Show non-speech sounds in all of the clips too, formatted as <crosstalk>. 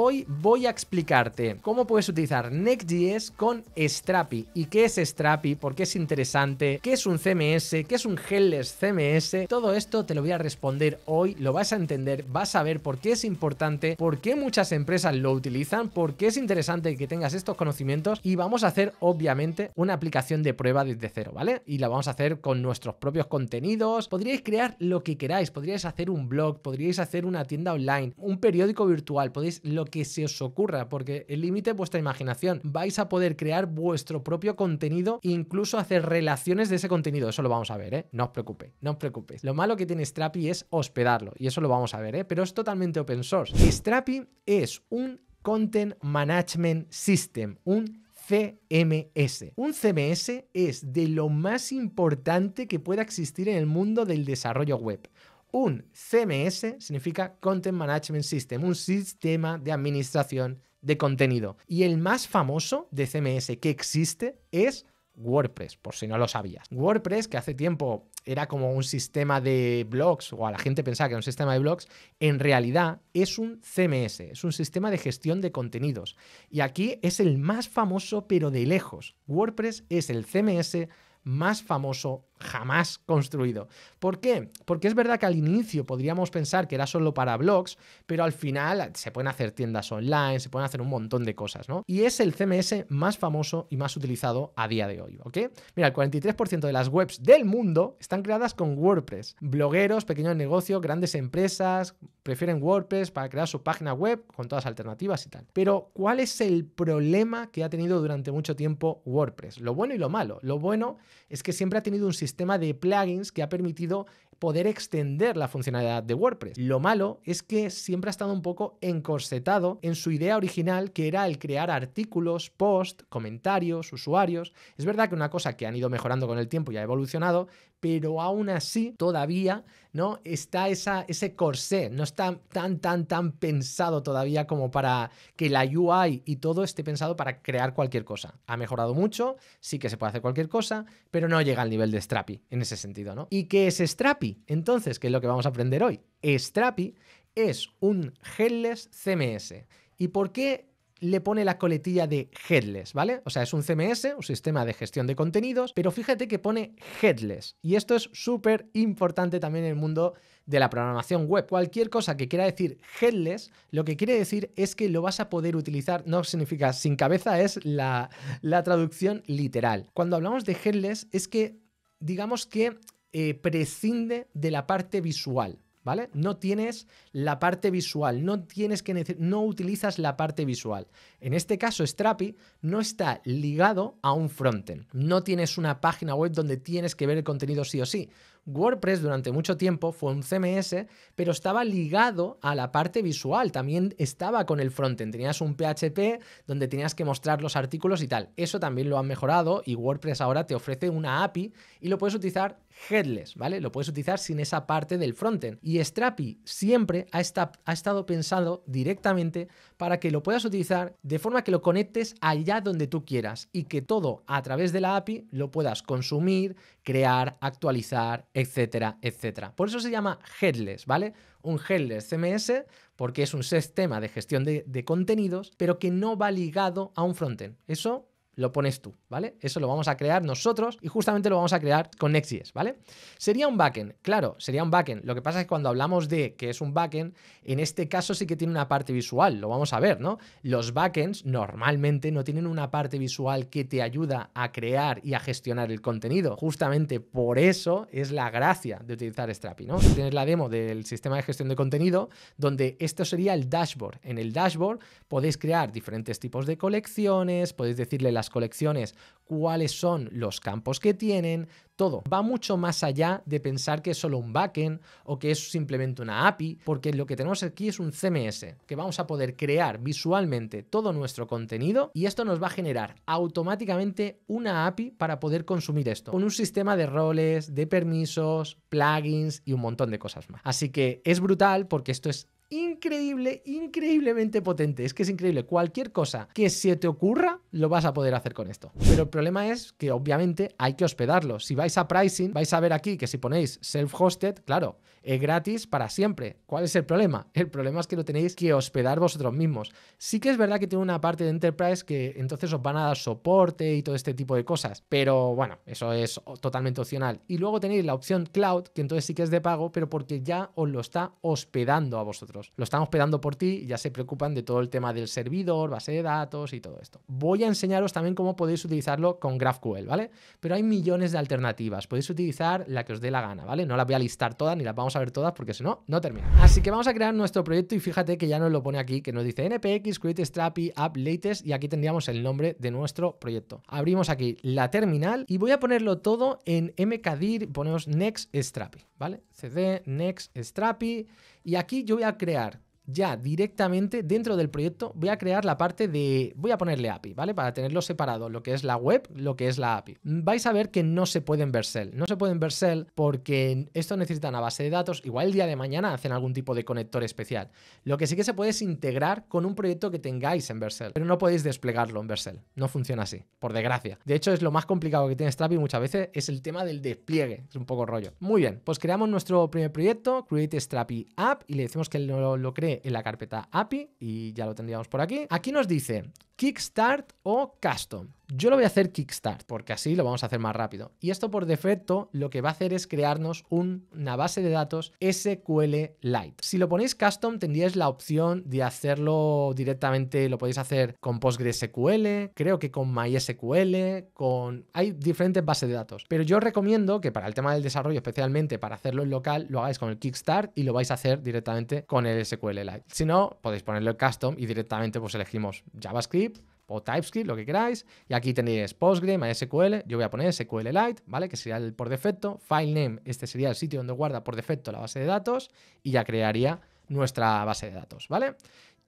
Hoy voy a explicarte cómo puedes utilizar Next.js con Strapi y qué es Strapi, por qué es interesante, qué es un CMS, qué es un headless CMS. Todo esto te lo voy a responder hoy, lo vas a entender, vas a ver por qué es importante, por qué muchas empresas lo utilizan, por qué es interesante que tengas estos conocimientos y vamos a hacer obviamente una aplicación de prueba desde cero, ¿vale? Y la vamos a hacer con nuestros propios contenidos. Podríais crear lo que queráis, podríais hacer un blog, podríais hacer una tienda online, un periódico virtual, podéis lo que se os ocurra, porque el límite es vuestra imaginación. Vais a poder crear vuestro propio contenido, e incluso hacer relaciones de ese contenido. Eso lo vamos a ver, ¿eh? No os preocupéis, no os preocupéis. Lo malo que tiene Strapi es hospedarlo, y eso lo vamos a ver, ¿eh? Pero es totalmente open source. Strapi es un Content Management System, un CMS. Un CMS es de lo más importante que pueda existir en el mundo del desarrollo web. Un CMS significa Content Management System, un sistema de administración de contenido. Y el más famoso de CMS que existe es WordPress, por si no lo sabías. WordPress, que hace tiempo era como un sistema de blogs, o a la gente pensaba que era un sistema de blogs, en realidad es un CMS, es un sistema de gestión de contenidos. Y aquí es el más famoso, pero de lejos. WordPress es el CMS más famoso jamás construido. ¿Por qué? Porque es verdad que al inicio podríamos pensar que era solo para blogs, pero al final se pueden hacer tiendas online, se pueden hacer un montón de cosas, ¿no? Y es el CMS más famoso y más utilizado a día de hoy, ¿ok? Mira, el 43% de las webs del mundo están creadas con WordPress. Blogueros, pequeños negocios, grandes empresas prefieren WordPress para crear su página web con todas las alternativas y tal. Pero ¿cuál es el problema que ha tenido durante mucho tiempo WordPress? Lo bueno y lo malo. Lo bueno es que siempre ha tenido un sistema de plugins que ha permitido poder extender la funcionalidad de WordPress. Lo malo es que siempre ha estado un poco encorsetado en su idea original, que era el crear artículos, posts, comentarios, usuarios. Es verdad que una cosa que han ido mejorando con el tiempo y ha evolucionado pero aún así todavía no está esa, ese corsé, no está tan, tan, tan pensado todavía como para que la UI y todo esté pensado para crear cualquier cosa. Ha mejorado mucho, sí que se puede hacer cualquier cosa, pero no llega al nivel de Strapi en ese sentido, ¿no? ¿Y qué es Strapi? Entonces, ¿qué es lo que vamos a aprender hoy? Strapi es un headless CMS. ¿Y por qué le pone la coletilla de headless, ¿vale? O sea, es un CMS, un sistema de gestión de contenidos, pero fíjate que pone headless. Y esto es súper importante también en el mundo de la programación web. Cualquier cosa que quiera decir headless, lo que quiere decir es que lo vas a poder utilizar, no significa sin cabeza, es la, traducción literal. Cuando hablamos de headless es que, digamos que eh, prescinde de la parte visual, ¿vale? No tienes la parte visual, no tienes que no utilizas la parte visual. En este caso, Strapi no está ligado a un frontend. No tienes una página web donde tienes que ver el contenido sí o sí. WordPress durante mucho tiempo fue un CMS, pero estaba ligado a la parte visual, también estaba con el frontend. Tenías un PHP donde tenías que mostrar los artículos y tal. Eso también lo han mejorado y WordPress ahora te ofrece una API y lo puedes utilizar headless, ¿vale? Lo puedes utilizar sin esa parte del frontend. Y Strapi siempre ha, ha estado pensado directamente para que lo puedas utilizar de forma que lo conectes allá donde tú quieras y que todo a través de la API lo puedas consumir, crear, actualizar, etcétera, etcétera. Por eso se llama headless, ¿vale? Un headless CMS porque es un sistema de gestión de, de contenidos, pero que no va ligado a un frontend. Eso lo pones tú, ¿vale? Eso lo vamos a crear nosotros y justamente lo vamos a crear con Next.js, ¿vale? Sería un backend, claro, sería un backend. Lo que pasa es que cuando hablamos de que es un backend, en este caso sí que tiene una parte visual, lo vamos a ver, ¿no? Los backends normalmente no tienen una parte visual que te ayuda a crear y a gestionar el contenido. Justamente por eso es la gracia de utilizar Strapi, ¿no? Tienes la demo del sistema de gestión de contenido, donde esto sería el dashboard. En el dashboard podéis crear diferentes tipos de colecciones, podéis decirle las colecciones, cuáles son los campos que tienen, todo. Va mucho más allá de pensar que es solo un backend o que es simplemente una API, porque lo que tenemos aquí es un CMS, que vamos a poder crear visualmente todo nuestro contenido y esto nos va a generar automáticamente una API para poder consumir esto, con un sistema de roles, de permisos, plugins y un montón de cosas más. Así que es brutal porque esto es increíble, increíblemente potente. Es que es increíble. Cualquier cosa que se te ocurra, lo vas a poder hacer con esto. Pero el problema es que obviamente hay que hospedarlo. Si vais a pricing, vais a ver aquí que si ponéis self-hosted, claro, es eh, gratis para siempre. ¿Cuál es el problema? <laughs> El problema es que lo tenéis que hospedar vosotros mismos. Sí que es verdad que tiene una parte de Enterprise que entonces os van a dar soporte y todo este tipo de cosas, pero bueno, eso es totalmente opcional. Y luego tenéis la opción Cloud, que entonces sí que es de pago, pero porque ya os lo está hospedando a vosotros. Lo están hospedando por ti y ya se preocupan de todo el tema del servidor, base de datos y todo esto. Voy a enseñaros también cómo podéis utilizarlo con GraphQL, ¿vale? Pero hay millones de alternativas. Podéis utilizar la que os dé la gana, ¿vale? No la voy a listar toda ni la vamos a ver todas porque si no, no termina. Así que vamos a crear nuestro proyecto y fíjate que ya nos lo pone aquí, que nos dice npx create strappy app latest y aquí tendríamos el nombre de nuestro proyecto. Abrimos aquí la terminal y voy a ponerlo todo en mkdir, ponemos next strappy, ¿vale? cd next strapi y aquí yo voy a crear ya directamente dentro del proyecto voy a crear la parte de, voy a ponerle API, ¿vale? Para tenerlo separado, lo que es la web, lo que es la API. Vais a ver que no se pueden ver Cell, no se pueden ver Cell porque esto necesita una base de datos, igual el día de mañana hacen algún tipo de conector especial. Lo que sí que se puede es integrar con un proyecto que tengáis en Vercel, pero no podéis desplegarlo en Vercel, no funciona así, por desgracia. De hecho, es lo más complicado que tiene Strapi muchas veces, es el tema del despliegue, es un poco rollo. Muy bien, pues creamos nuestro primer proyecto, Create Strapi App, y le decimos que lo cree en la carpeta API y ya lo tendríamos por aquí. Aquí nos dice Kickstart o Custom. Yo lo voy a hacer Kickstart, porque así lo vamos a hacer más rápido. Y esto por defecto lo que va a hacer es crearnos una base de datos SQL Lite. Si lo ponéis custom, tendríais la opción de hacerlo directamente, lo podéis hacer con PostgreSQL, creo que con MySQL, con... Hay diferentes bases de datos. Pero yo os recomiendo que para el tema del desarrollo, especialmente para hacerlo en local, lo hagáis con el Kickstart y lo vais a hacer directamente con el SQL Lite. Si no, podéis ponerlo custom y directamente pues elegimos JavaScript o TypeScript, lo que queráis. Y aquí tenéis Postgre, MySQL, yo voy a poner Lite ¿vale? Que sería el por defecto. file name este sería el sitio donde guarda por defecto la base de datos y ya crearía nuestra base de datos, ¿vale?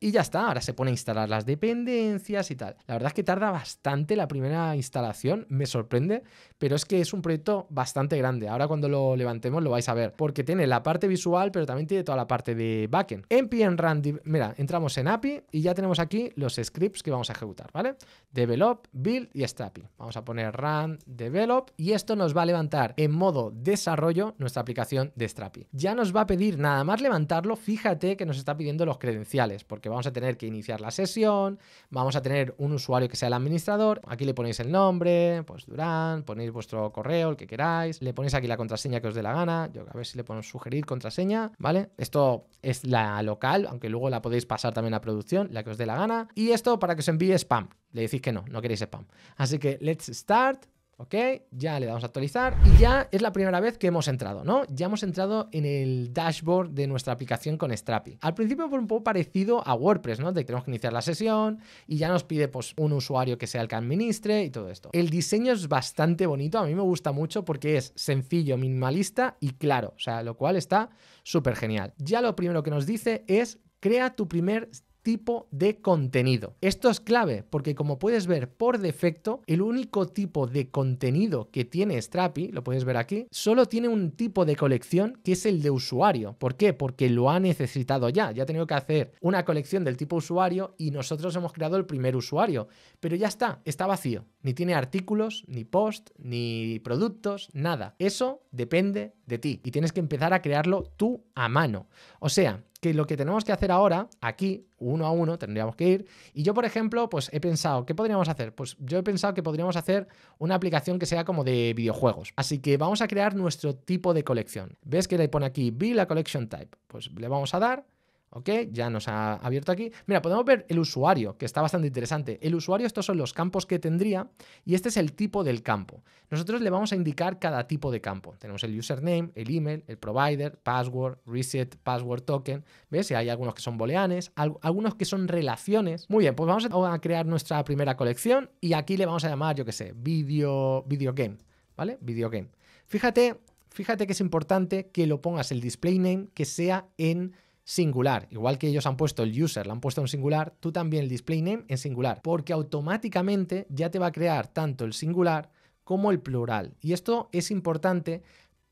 y ya está. Ahora se pone a instalar las dependencias y tal. La verdad es que tarda bastante la primera instalación, me sorprende, pero es que es un proyecto bastante grande. Ahora cuando lo levantemos lo vais a ver, porque tiene la parte visual, pero también tiene toda la parte de backend. En Run, mira, entramos en API y ya tenemos aquí los scripts que vamos a ejecutar, ¿vale? Develop, build y strapi Vamos a poner run, develop y esto nos va a levantar en modo desarrollo nuestra aplicación de Strapi. Ya nos va a pedir nada más levantarlo, fíjate que nos está pidiendo los credenciales, porque vamos a tener que iniciar la sesión, vamos a tener un usuario que sea el administrador, aquí le ponéis el nombre, pues Durán, ponéis vuestro correo, el que queráis, le ponéis aquí la contraseña que os dé la gana, yo a ver si le pongo sugerir contraseña, ¿vale? Esto es la local, aunque luego la podéis pasar también a producción, la que os dé la gana, y esto para que os envíe spam, le decís que no, no queréis spam. Así que let's start, ¿Ok? Ya le damos a actualizar y ya es la primera vez que hemos entrado, ¿no? Ya hemos entrado en el dashboard de nuestra aplicación con Strapi. Al principio fue un poco parecido a WordPress, ¿no? De que tenemos que iniciar la sesión y ya nos pide pues, un usuario que sea el que administre y todo esto. El diseño es bastante bonito, a mí me gusta mucho porque es sencillo, minimalista y claro, o sea, lo cual está súper genial. Ya lo primero que nos dice es crea tu primer tipo de contenido. Esto es clave porque como puedes ver por defecto, el único tipo de contenido que tiene Strapi, lo puedes ver aquí, solo tiene un tipo de colección que es el de usuario. ¿Por qué? Porque lo ha necesitado ya. Ya ha tenido que hacer una colección del tipo usuario y nosotros hemos creado el primer usuario. Pero ya está, está vacío. Ni tiene artículos, ni post, ni productos, nada. Eso depende de ti y tienes que empezar a crearlo tú a mano. O sea, que lo que tenemos que hacer ahora, aquí, uno a uno, tendríamos que ir. Y yo, por ejemplo, pues he pensado, ¿qué podríamos hacer? Pues yo he pensado que podríamos hacer una aplicación que sea como de videojuegos. Así que vamos a crear nuestro tipo de colección. ¿Ves que le pone aquí Be la Collection Type? Pues le vamos a dar ¿Ok? Ya nos ha abierto aquí. Mira, podemos ver el usuario, que está bastante interesante. El usuario, estos son los campos que tendría y este es el tipo del campo. Nosotros le vamos a indicar cada tipo de campo. Tenemos el username, el email, el provider, password, reset, password token. ¿Ves? Y hay algunos que son booleanes, algunos que son relaciones. Muy bien, pues vamos a crear nuestra primera colección y aquí le vamos a llamar, yo qué sé, video, video game. ¿Vale? Video game. Fíjate, fíjate que es importante que lo pongas el display name que sea en singular. Igual que ellos han puesto el user, lo han puesto en singular, tú también el display name en singular, porque automáticamente ya te va a crear tanto el singular como el plural. Y esto es importante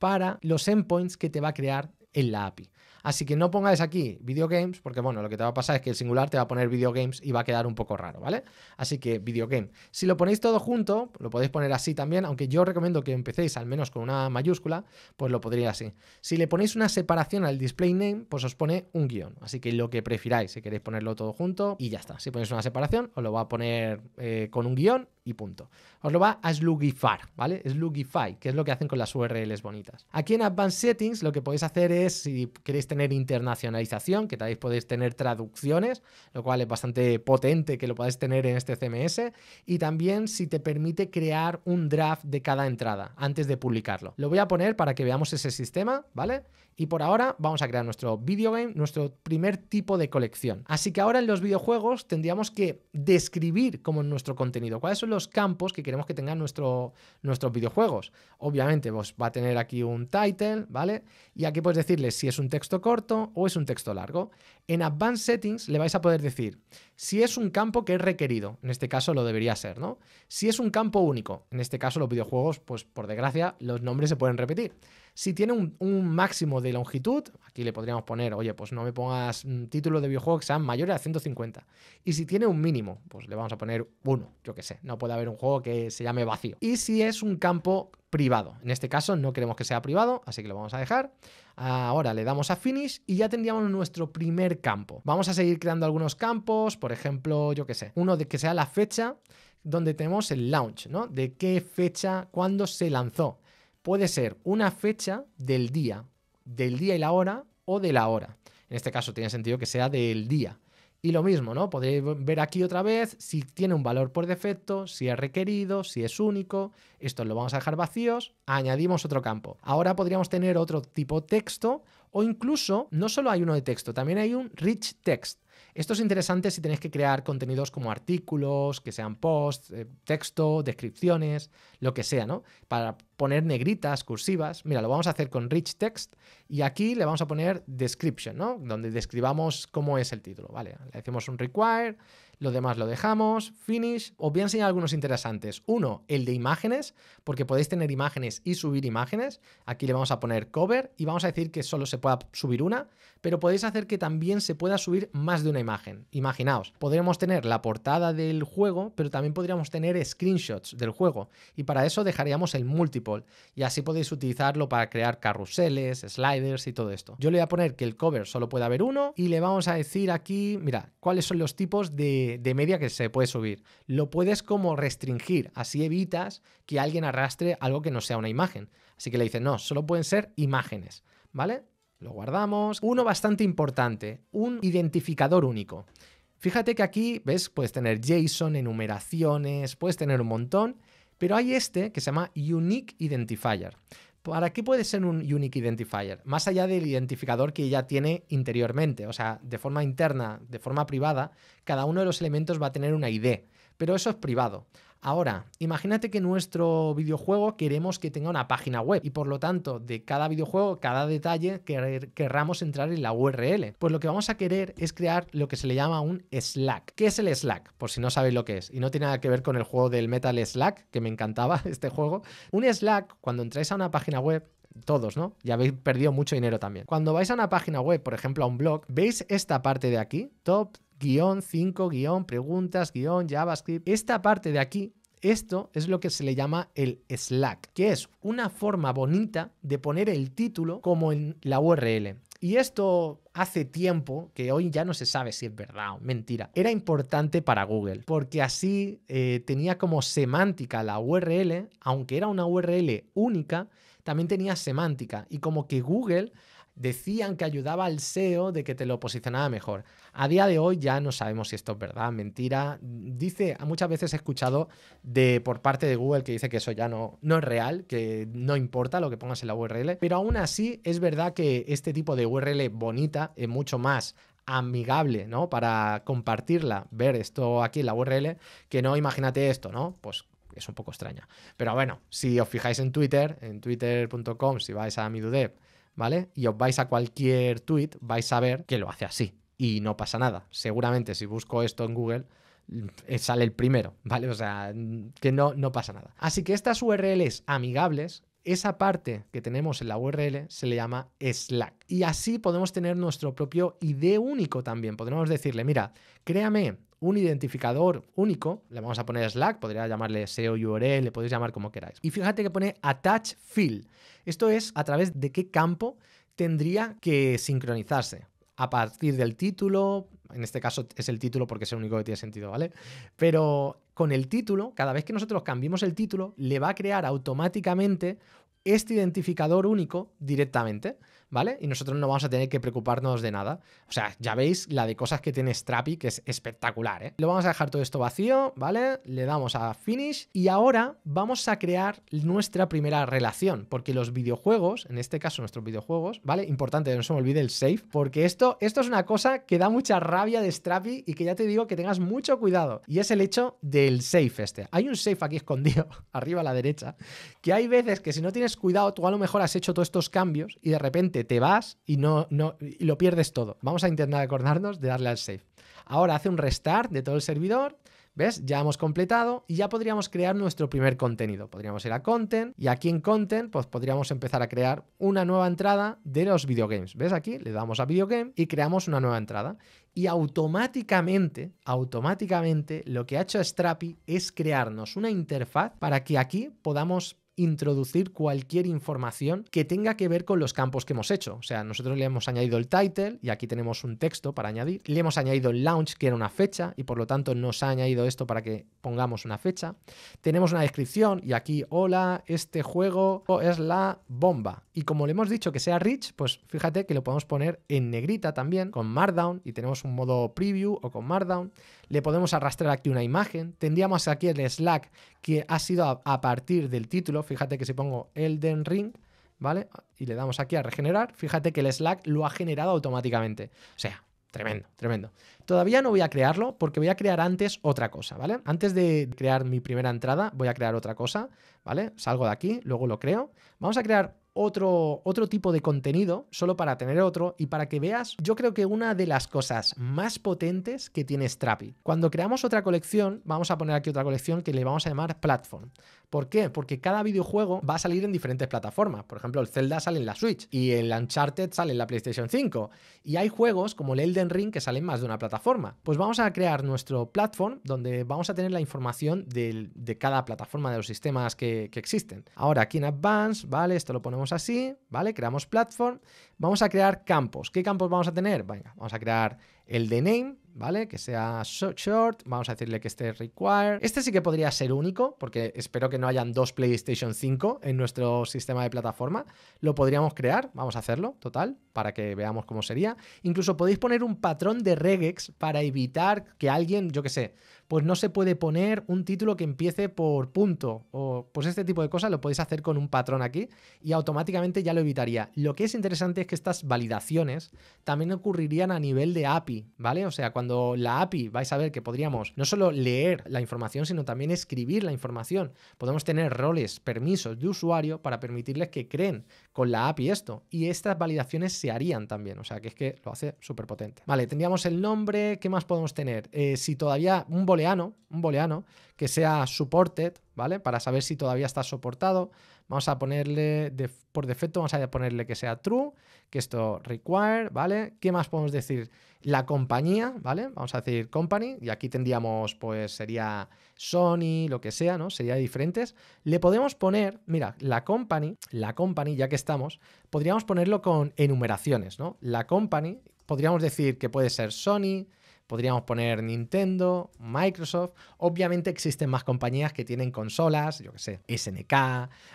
para los endpoints que te va a crear en la API. Así que no pongáis aquí videogames, porque bueno, lo que te va a pasar es que el singular te va a poner videogames y va a quedar un poco raro, ¿vale? Así que video videogame. Si lo ponéis todo junto, lo podéis poner así también, aunque yo recomiendo que empecéis al menos con una mayúscula, pues lo podría así. Si le ponéis una separación al display name, pues os pone un guión. Así que lo que prefiráis, si queréis ponerlo todo junto y ya está. Si ponéis una separación, os lo va a poner eh, con un guión punto. Os lo va a slugifar, ¿vale? Slugify, que es lo que hacen con las URLs bonitas. Aquí en Advanced Settings lo que podéis hacer es, si queréis tener internacionalización, que tal vez podéis tener traducciones, lo cual es bastante potente que lo podáis tener en este CMS, y también si te permite crear un draft de cada entrada antes de publicarlo. Lo voy a poner para que veamos ese sistema, ¿vale? Y por ahora vamos a crear nuestro videogame, nuestro primer tipo de colección. Así que ahora en los videojuegos tendríamos que describir como nuestro contenido, cuáles son los campos que queremos que tengan nuestro, nuestros videojuegos. Obviamente, vos pues, va a tener aquí un title, ¿vale? Y aquí puedes decirle si es un texto corto o es un texto largo. En Advanced Settings le vais a poder decir si es un campo que es requerido, en este caso lo debería ser, ¿no? Si es un campo único, en este caso los videojuegos, pues por desgracia, los nombres se pueden repetir si tiene un, máximo de longitud, aquí le podríamos poner, oye, pues no me pongas un mm, título de videojuegos que sean mayores a 150. Y si tiene un mínimo, pues le vamos a poner uno, yo que sé. No puede haber un juego que se llame vacío. Y si es un campo privado. En este caso no queremos que sea privado, así que lo vamos a dejar. Ahora le damos a Finish y ya tendríamos nuestro primer campo. Vamos a seguir creando algunos campos, por ejemplo, yo que sé, uno de que sea la fecha donde tenemos el launch, ¿no? De qué fecha, cuándo se lanzó puede ser una fecha del día, del día y la hora o de la hora. En este caso tiene sentido que sea del día. Y lo mismo, ¿no? Podéis ver aquí otra vez si tiene un valor por defecto, si es requerido, si es único. Esto lo vamos a dejar vacíos. Añadimos otro campo. Ahora podríamos tener otro tipo texto o incluso no solo hay uno de texto, también hay un rich text. Esto es interesante si tenéis que crear contenidos como artículos, que sean posts, eh, texto, descripciones, lo que sea, ¿no? Para poner negritas, cursivas. Mira, lo vamos a hacer con rich text y aquí le vamos a poner description, ¿no? Donde describamos cómo es el título, ¿vale? Le decimos un require lo demás lo dejamos, finish. Os voy a enseñar algunos interesantes. Uno, el de imágenes, porque podéis tener imágenes y subir imágenes. Aquí le vamos a poner cover y vamos a decir que solo se pueda subir una, pero podéis hacer que también se pueda subir más de una imagen. Imaginaos, podríamos tener la portada del juego, pero también podríamos tener screenshots del juego y para eso dejaríamos el multiple y así podéis utilizarlo para crear carruseles, sliders y todo esto. Yo le voy a poner que el cover solo puede haber uno y le vamos a decir aquí, mira, cuáles son los tipos de de, media que se puede subir. Lo puedes como restringir, así evitas que alguien arrastre algo que no sea una imagen. Así que le dices, no, solo pueden ser imágenes, ¿vale? Lo guardamos. Uno bastante importante, un identificador único. Fíjate que aquí, ¿ves? Puedes tener JSON, enumeraciones, puedes tener un montón, pero hay este que se llama Unique Identifier. ¿Para qué puede ser un unique identifier? Más allá del identificador que ya tiene interiormente, o sea, de forma interna, de forma privada, cada uno de los elementos va a tener una ID, pero eso es privado. Ahora, imagínate que nuestro videojuego queremos que tenga una página web y por lo tanto de cada videojuego, cada detalle querramos entrar en la URL. Pues lo que vamos a querer es crear lo que se le llama un Slack. ¿Qué es el Slack? Por si no sabéis lo que es y no tiene nada que ver con el juego del Metal Slack, que me encantaba <laughs> este juego. Un Slack, cuando entráis a una página web, todos, ¿no? Ya habéis perdido mucho dinero también. Cuando vais a una página web, por ejemplo a un blog, veis esta parte de aquí, top guión 5, guión preguntas, guión JavaScript. Esta parte de aquí esto es lo que se le llama el Slack, que es una forma bonita de poner el título como en la URL. Y esto hace tiempo, que hoy ya no se sabe si es verdad o mentira, era importante para Google, porque así eh, tenía como semántica la URL, aunque era una URL única, también tenía semántica. Y como que Google decían que ayudaba al SEO de que te lo posicionaba mejor. A día de hoy ya no sabemos si esto es verdad, mentira. Dice, muchas veces he escuchado de, por parte de Google que dice que eso ya no, no es real, que no importa lo que pongas en la URL, pero aún así es verdad que este tipo de URL bonita es mucho más amigable, ¿no? Para compartirla, ver esto aquí en la URL, que no imagínate esto, ¿no? Pues es un poco extraña. Pero bueno, si os fijáis en Twitter, en twitter.com, si vais a mi Midudev, ¿vale? Y os vais a cualquier tweet, vais a ver que lo hace así y no pasa nada. Seguramente si busco esto en Google mm, eh, sale el primero, <laughs> ¿vale? O sea, mm, que no, no pasa nada. Así que estas URLs amigables esa parte que tenemos en la URL se le llama Slack. Y así podemos tener nuestro propio ID único también. Podremos decirle, mira, créame un identificador único, le vamos a poner Slack, podría llamarle SEO URL, le podéis llamar como queráis. Y fíjate que pone attach field. Esto es a través de qué campo tendría que sincronizarse. A partir del título, en este caso es el título porque es el único que tiene sentido, ¿vale? Pero con el título, cada vez que nosotros cambiemos el título, le va a crear automáticamente este identificador único directamente. ¿vale? Y nosotros no vamos a tener que preocuparnos de nada. O sea, ya veis la de cosas que tiene Strapi, que es espectacular, ¿eh? Lo vamos a dejar todo esto vacío, ¿vale? Le damos a Finish y ahora vamos a crear nuestra primera relación, porque los videojuegos, en este caso nuestros videojuegos, ¿vale? Importante, no se me olvide el save, porque esto, esto es una cosa que da mucha rabia de Strapi y que ya te digo que tengas mucho cuidado, y es el hecho del save este. Hay un save aquí <laughs> escondido, arriba a la derecha, que hay veces que si no tienes cuidado, tú a lo mejor has hecho todos estos cambios y de repente te vas y, no, lo pierdes todo. Vamos a intentar acordarnos de darle al save. Ahora hace un restart de todo el servidor. ¿Ves? Ya hemos completado y ya podríamos crear nuestro primer contenido. Podríamos ir a Content y aquí en Content pues podríamos empezar a crear una nueva entrada de los videogames. ¿Ves? Aquí le damos a Videogame y creamos una nueva entrada. Y automáticamente, automáticamente lo que ha hecho Strapi es crearnos una interfaz para que aquí podamos introducir cualquier información que tenga que ver con los campos que hemos hecho. O sea, nosotros le hemos añadido el title y aquí tenemos un texto para añadir. Le hemos añadido el launch, que era una fecha, y por lo tanto nos ha añadido esto para que pongamos una fecha. Tenemos una descripción y aquí, hola, este juego es la bomba. Y como le hemos dicho que sea rich, pues fíjate que lo podemos poner en negrita también, con Markdown, y tenemos un modo preview o con Markdown le podemos arrastrar aquí una imagen, tendríamos aquí el Slack que ha sido a, partir del título, fíjate que si pongo Elden Ring, ¿vale? Y le damos aquí a regenerar, fíjate que el Slack lo ha generado automáticamente. O sea, Tremendo, tremendo. Todavía no voy a crearlo porque voy a crear antes otra cosa, ¿vale? Antes de crear mi primera entrada, voy a crear otra cosa, ¿vale? Salgo de aquí, luego lo creo. Vamos a crear otro, otro tipo de contenido, solo para tener otro y para que veas, yo creo que una de las cosas más potentes que tiene Strapi. Cuando creamos otra colección, vamos a poner aquí otra colección que le vamos a llamar Platform. ¿Por qué? Porque cada videojuego va a salir en diferentes plataformas. Por ejemplo, el Zelda sale en la Switch y el Uncharted sale en la PlayStation 5. Y hay juegos como el Elden Ring que salen más de una plataforma. Pues vamos a crear nuestro platform donde vamos a tener la información de, cada plataforma de los sistemas que, que existen. Ahora aquí en Advance, ¿vale? Esto lo ponemos así, ¿vale? Creamos platform. Vamos a crear campos. ¿Qué campos vamos a tener? Venga, vamos a crear el de name, ¿vale? Que sea short, vamos a decirle que esté required Este sí que podría ser único, porque espero que no hayan dos PlayStation 5 en nuestro sistema de plataforma. Lo podríamos crear, vamos a hacerlo, total, para que veamos cómo sería. Incluso podéis poner un patrón de regex para evitar que alguien, yo qué sé, pues no se puede poner un título que empiece por punto o pues este tipo de cosas lo podéis hacer con un patrón aquí y automáticamente ya lo evitaría. Lo que es interesante es que estas validaciones también ocurrirían a nivel de API, ¿vale? O sea, cuando la API vais a ver que podríamos no solo leer la información, sino también escribir la información. Podemos tener roles, permisos de usuario para permitirles que creen con la API esto. Y estas validaciones se harían también. O sea, que es que lo hace súper potente. Vale, tendríamos el nombre. ¿Qué más podemos tener? Eh, si todavía un booleano, un booleano que sea supported, ¿vale? Para saber si todavía está soportado. Vamos a ponerle, por defecto, vamos a ponerle que sea true, que esto require, ¿vale? ¿Qué más podemos decir? La compañía, ¿vale? Vamos a decir company, y aquí tendríamos, pues sería Sony, lo que sea, ¿no? Sería diferentes. Le podemos poner, mira, la company, la company, ya que estamos, podríamos ponerlo con enumeraciones, ¿no? La company, podríamos decir que puede ser Sony, Podríamos poner Nintendo, Microsoft. Obviamente existen más compañías que tienen consolas, yo que sé, SNK.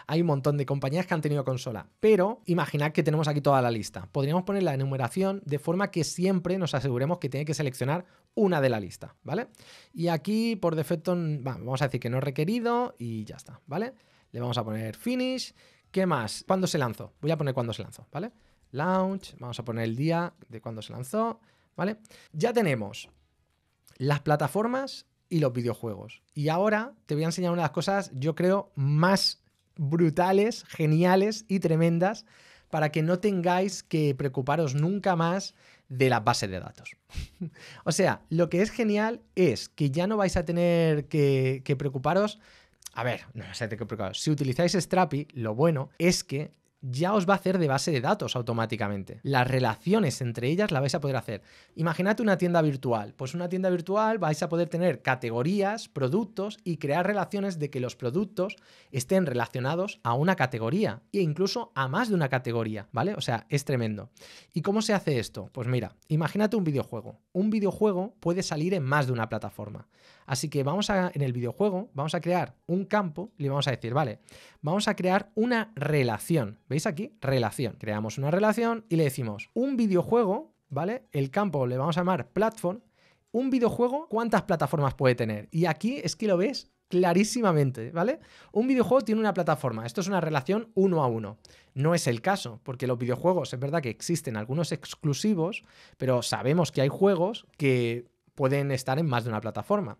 Hay un montón de compañías que han tenido consola. Pero imaginad que tenemos aquí toda la lista. Podríamos poner la enumeración de forma que siempre nos aseguremos que tiene que seleccionar una de la lista, ¿vale? Y aquí por defecto vamos a decir que no es requerido y ya está, ¿vale? Le vamos a poner finish. ¿Qué más? ¿Cuándo se lanzó? Voy a poner cuándo se lanzó, ¿vale? Launch, vamos a poner el día de cuándo se lanzó. ¿vale? Ya tenemos las plataformas y los videojuegos. Y ahora te voy a enseñar una de las cosas, yo creo, más brutales, geniales y tremendas para que no tengáis que preocuparos nunca más de la base de datos. <laughs> o sea, lo que es genial es que ya no vais a tener que, que preocuparos. A ver, no vais a tener que preocuparos. Si utilizáis Strapi, lo bueno es que ya os va a hacer de base de datos automáticamente. Las relaciones entre ellas la vais a poder hacer. Imagínate una tienda virtual. Pues una tienda virtual vais a poder tener categorías, productos y crear relaciones de que los productos estén relacionados a una categoría e incluso a más de una categoría, ¿vale? O sea, es tremendo. ¿Y cómo se hace esto? Pues mira, imagínate un videojuego un videojuego puede salir en más de una plataforma. Así que vamos a, en el videojuego, vamos a crear un campo y le vamos a decir, vale, vamos a crear una relación. ¿Veis aquí? Relación. Creamos una relación y le decimos, un videojuego, ¿vale? El campo le vamos a llamar platform. Un videojuego, ¿cuántas plataformas puede tener? Y aquí es que lo ves clarísimamente, ¿vale? Un videojuego tiene una plataforma, esto es una relación uno a uno. No es el caso, porque los videojuegos, es verdad que existen algunos exclusivos, pero sabemos que hay juegos que pueden estar en más de una plataforma.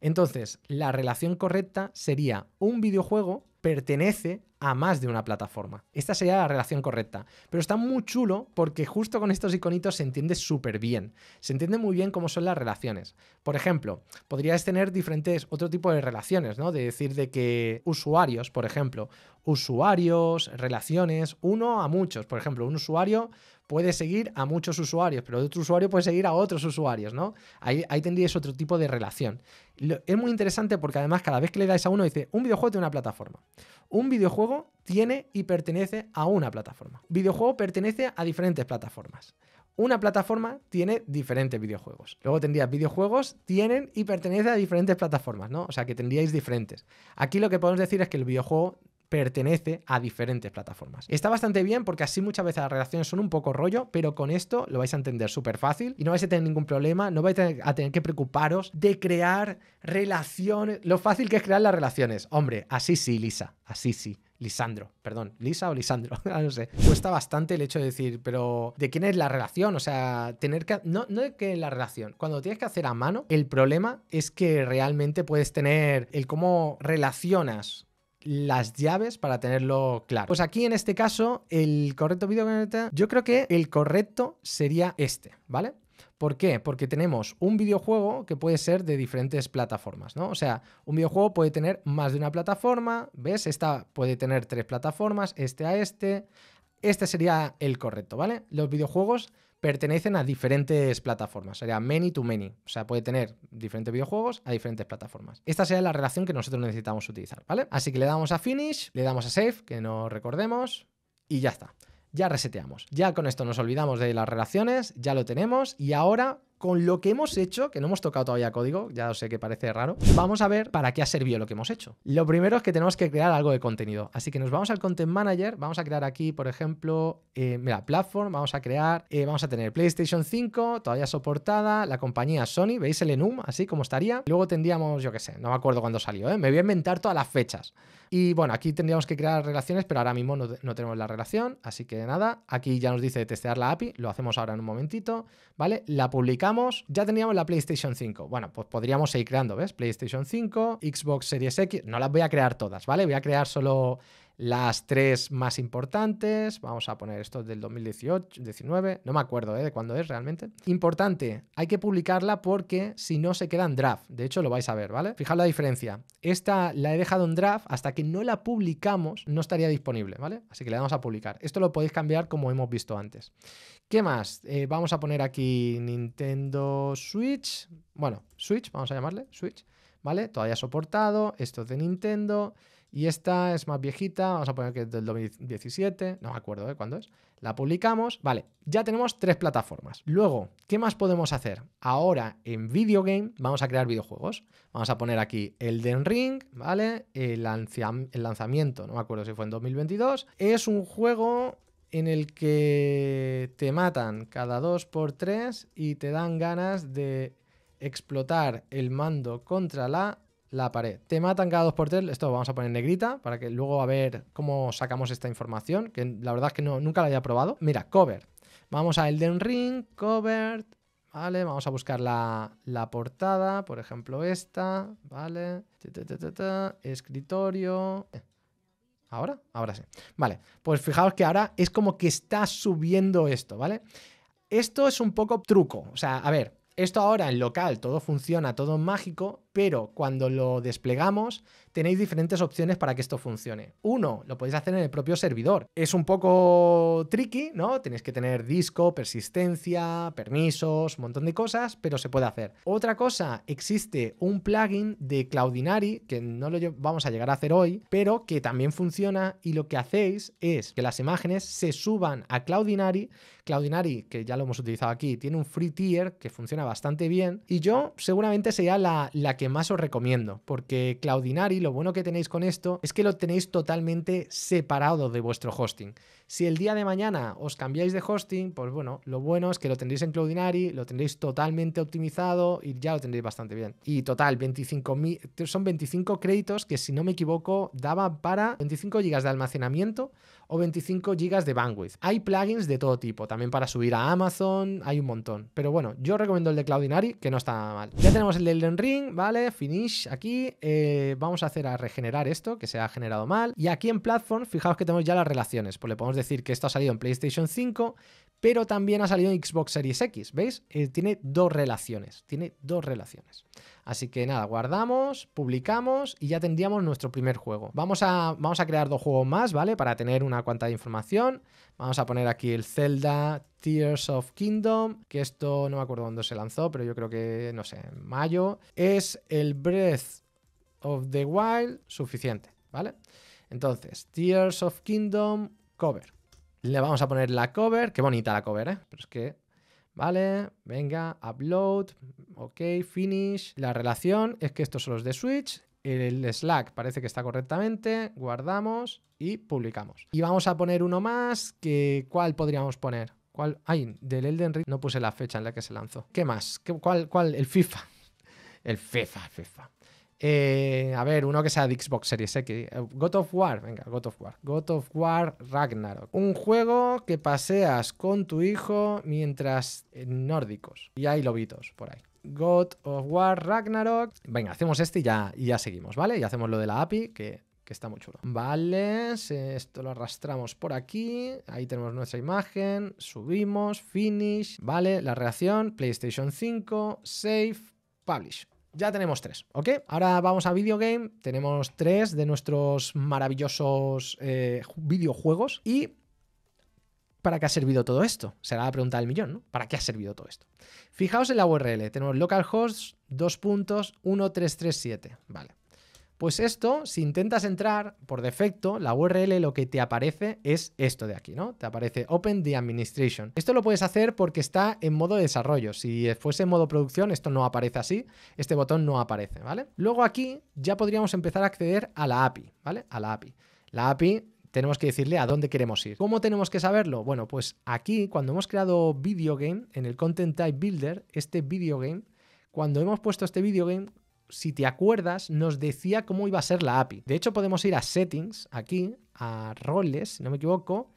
Entonces, la relación correcta sería un videojuego pertenece a más de una plataforma. Esta sería la relación correcta. Pero está muy chulo porque justo con estos iconitos se entiende súper bien. Se entiende muy bien cómo son las relaciones. Por ejemplo, podrías tener diferentes, otro tipo de relaciones, ¿no? De decir de que usuarios, por ejemplo, usuarios, relaciones, uno a muchos. Por ejemplo, un usuario puede seguir a muchos usuarios, pero otro usuario puede seguir a otros usuarios, ¿no? Ahí, ahí tendríais otro tipo de relación. es muy interesante porque además cada vez que le dais a uno dice, un videojuego tiene una plataforma. Un videojuego tiene y pertenece a una plataforma. Videojuego pertenece a diferentes plataformas. Una plataforma tiene diferentes videojuegos. Luego tendrías videojuegos, tienen y pertenecen a diferentes plataformas, ¿no? O sea que tendríais diferentes. Aquí lo que podemos decir es que el videojuego pertenece a diferentes plataformas. Está bastante bien porque así muchas veces las relaciones son un poco rollo, pero con esto lo vais a entender súper fácil y no vais a tener ningún problema, no vais a tener que preocuparos de crear relaciones, lo fácil que es crear las relaciones. Hombre, así sí, Lisa, así sí. Lisandro, perdón, Lisa o Lisandro, <laughs> no sé. Cuesta bastante el hecho de decir, pero ¿de quién es la relación? O sea, tener que. No, no de qué es la relación. Cuando tienes que hacer a mano, el problema es que realmente puedes tener el cómo relacionas las llaves para tenerlo claro. Pues aquí en este caso, el correcto video yo creo que el correcto sería este, ¿vale? ¿Por qué? Porque tenemos un videojuego que puede ser de diferentes plataformas, ¿no? O sea, un videojuego puede tener más de una plataforma, ¿ves? Esta puede tener tres plataformas, este a este. Este sería el correcto, ¿vale? Los videojuegos pertenecen a diferentes plataformas, sería many to many, o sea, puede tener diferentes videojuegos a diferentes plataformas. Esta sería la relación que nosotros necesitamos utilizar, ¿vale? Así que le damos a finish, le damos a save, que no recordemos, y ya está ya reseteamos. Ya con esto nos olvidamos de las relaciones, ya lo tenemos y ahora con lo que hemos hecho, que no hemos tocado todavía código, ya sé que parece raro, vamos a ver para qué ha servido lo que hemos hecho. Lo primero es que tenemos que crear algo de contenido. Así que nos vamos al Content Manager, vamos a crear aquí, por ejemplo, eh, mira, Platform, vamos a crear, eh, vamos a tener PlayStation 5, todavía soportada, la compañía Sony, veis el enum, así como estaría. Luego tendríamos, yo qué sé, no me acuerdo cuándo salió, ¿eh? me voy a inventar todas las fechas. Y bueno, aquí tendríamos que crear relaciones, pero ahora mismo no, tenemos la relación, así que nada, aquí ya nos dice testear la API, lo hacemos ahora en un momentito, ¿vale? La publicamos, ya teníamos la PlayStation 5, bueno, pues podríamos seguir creando, ¿ves? PlayStation 5, Xbox Series X, no las voy a crear todas, ¿vale? Voy a crear solo las tres más importantes. Vamos a poner esto del 2018, 19, no me acuerdo ¿eh? de cuándo es realmente. Importante, hay que publicarla porque si no se queda en draft. De hecho, lo vais a ver, ¿vale? Fijaos la diferencia. Esta la he dejado en draft, hasta que no la publicamos no estaría disponible, ¿vale? Así que le damos a publicar. Esto lo podéis cambiar como hemos visto antes. ¿Qué más? Eh, vamos a poner aquí Nintendo Switch. Bueno, Switch, vamos a llamarle Switch, ¿vale? Todavía soportado. Esto de Nintendo. Y esta es más viejita, vamos a poner que es del 2017, no me acuerdo de ¿eh? cuándo es. La publicamos, vale, ya tenemos tres plataformas. Luego, ¿qué más podemos hacer? Ahora en Video Game vamos a crear videojuegos. Vamos a poner aquí Elden Ring, ¿vale? El, el lanzamiento, no me acuerdo si fue en 2022. Es un juego en el que te matan cada dos por tres y te dan ganas de explotar el mando contra la la pared. Te matan cada dos por tres, esto lo vamos a poner en negrita para que luego a ver cómo sacamos esta información, que la verdad es que nunca la había probado. Mira, cover. Vamos a Elden Ring, cover, vale, vamos a buscar la, portada, por ejemplo esta, vale, escritorio... Eh, ¿Ahora? Ahora sí. Vale, pues fijaos que ahora es como que está subiendo esto, ¿vale? Esto es un poco truco, o sea, a ver, esto ahora en local todo funciona, todo mágico, pero cuando lo desplegamos tenéis diferentes opciones para que esto funcione. Uno, lo podéis hacer en el propio servidor. Es un poco tricky, ¿no? Tenéis que tener disco, persistencia, permisos, un montón de cosas, pero se puede hacer. Otra cosa, existe un plugin de Cloudinary, que no lo vamos a llegar a hacer hoy, pero que también funciona y lo que hacéis es que las imágenes se suban a Cloudinary. Cloudinary, que ya lo hemos utilizado aquí, tiene un free tier que funciona bastante bien y yo seguramente sería la que más os recomiendo, porque Cloudinary, lo bueno que tenéis con esto es que lo tenéis totalmente separado de vuestro hosting. Si el día de mañana os cambiáis de hosting, pues bueno, lo bueno es que lo tendréis en Cloudinary, lo tendréis totalmente optimizado y ya lo tendréis bastante bien. Y total, 25 son 25 créditos que si no me equivoco daba para 25 GB de almacenamiento o 25 GB de bandwidth. Hay plugins de todo tipo, también para subir a Amazon, hay un montón. Pero bueno, yo recomiendo el de Cloudinary, que no está nada mal. Ya tenemos el de Elden Ring, ¿vale? Finish aquí. Eh, vamos a hacer a regenerar esto, que se ha generado mal. Y aquí en Platform, fijaos que tenemos ya las relaciones. Pues le podemos decir que esto ha salido en PlayStation 5, pero también ha salido en Xbox Series X, ¿veis? Eh, tiene dos relaciones, tiene dos relaciones. Así que nada, guardamos, publicamos y ya tendríamos nuestro primer juego. Vamos a, vamos a crear dos juegos más, ¿vale? Para tener una cuanta de información. Vamos a poner aquí el Zelda Tears of Kingdom, que esto no me acuerdo dónde se lanzó, pero yo creo que, no sé, en mayo. Es el Breath of the Wild suficiente, ¿vale? Entonces, Tears of Kingdom cover. Le vamos a poner la cover. Qué bonita la cover, ¿eh? Pero es que ¿Vale? Venga, upload, ok, finish. La relación es que estos son los de Switch. El Slack parece que está correctamente. Guardamos y publicamos. Y vamos a poner uno más. Que, ¿Cuál podríamos poner? ¿Cuál? Ay, del Elden Ring no puse la fecha en la que se lanzó. ¿Qué más? cuál, ¿Cuál? El FIFA. <laughs> El FIFA, FIFA. Eh, a ver, uno que sea de Xbox Series X. Eh, God of War, venga, God of War. God of War Ragnarok. Un juego que paseas con tu hijo mientras nórdicos. Y hay lobitos por ahí. God of War Ragnarok. Venga, hacemos este y ya, y ya seguimos, ¿vale? Y hacemos lo de la API, que, que está muy chulo. Vale, esto lo arrastramos por aquí. Ahí tenemos nuestra imagen. Subimos, finish. Vale, la reacción, PlayStation 5, save, publish ya tenemos tres, ¿ok? Ahora vamos a videogame, tenemos tres de nuestros maravillosos eh, videojuegos y ¿para qué ha servido todo esto? Será la pregunta del millón, ¿no? ¿Para qué ha servido todo esto? Fijaos en la URL, tenemos localhost 2.1337, vale. Pues esto, si intentas entrar por defecto, la URL lo que te aparece es esto de aquí, ¿no? Te aparece Open the Administration. Esto lo puedes hacer porque está en modo desarrollo. Si fuese en modo producción, esto no aparece así, este botón no aparece, ¿vale? Luego aquí ya podríamos empezar a acceder a la API, ¿vale? A la API. La API tenemos que decirle a dónde queremos ir. ¿Cómo tenemos que saberlo? Bueno, pues aquí cuando hemos creado video game en el Content Type Builder, este video game, cuando hemos puesto este video game, si te acuerdas, nos decía cómo iba a ser la API. De hecho, podemos ir a Settings, aquí, a Roles, si no me equivoco,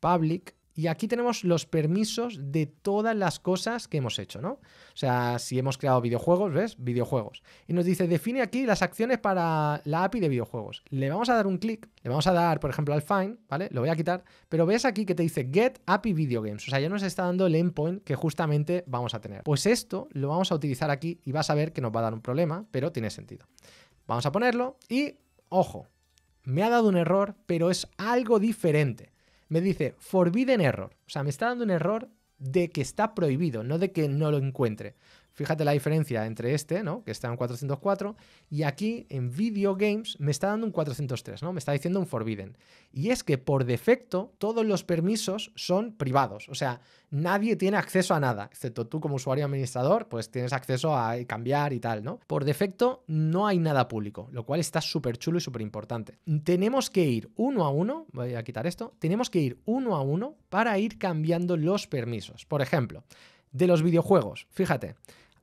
Public, y aquí tenemos los permisos de todas las cosas que hemos hecho, ¿no? O sea, si hemos creado videojuegos, ¿ves? Videojuegos. Y nos dice, define aquí las acciones para la API de videojuegos. Le vamos a dar un clic, le vamos a dar, por ejemplo, al find, ¿vale? Lo voy a quitar, pero ves aquí que te dice get API video games. O sea, ya nos está dando el endpoint que justamente vamos a tener. Pues esto lo vamos a utilizar aquí y vas a ver que nos va a dar un problema, pero tiene sentido. Vamos a ponerlo y, ojo, me ha dado un error, pero es algo diferente me dice forbidden error. O sea, me está dando un error de que está prohibido, no de que no lo encuentre. Fíjate la diferencia entre este, ¿no? Que está en 404, y aquí en Video Games me está dando un 403, ¿no? Me está diciendo un Forbidden. Y es que por defecto todos los permisos son privados, o sea, nadie tiene acceso a nada, excepto tú como usuario administrador, pues tienes acceso a cambiar y tal, ¿no? Por defecto no hay nada público, lo cual está súper chulo y súper importante. Tenemos que ir uno a uno, voy a quitar esto, tenemos que ir uno a uno para ir cambiando los permisos. Por ejemplo, de los videojuegos, fíjate.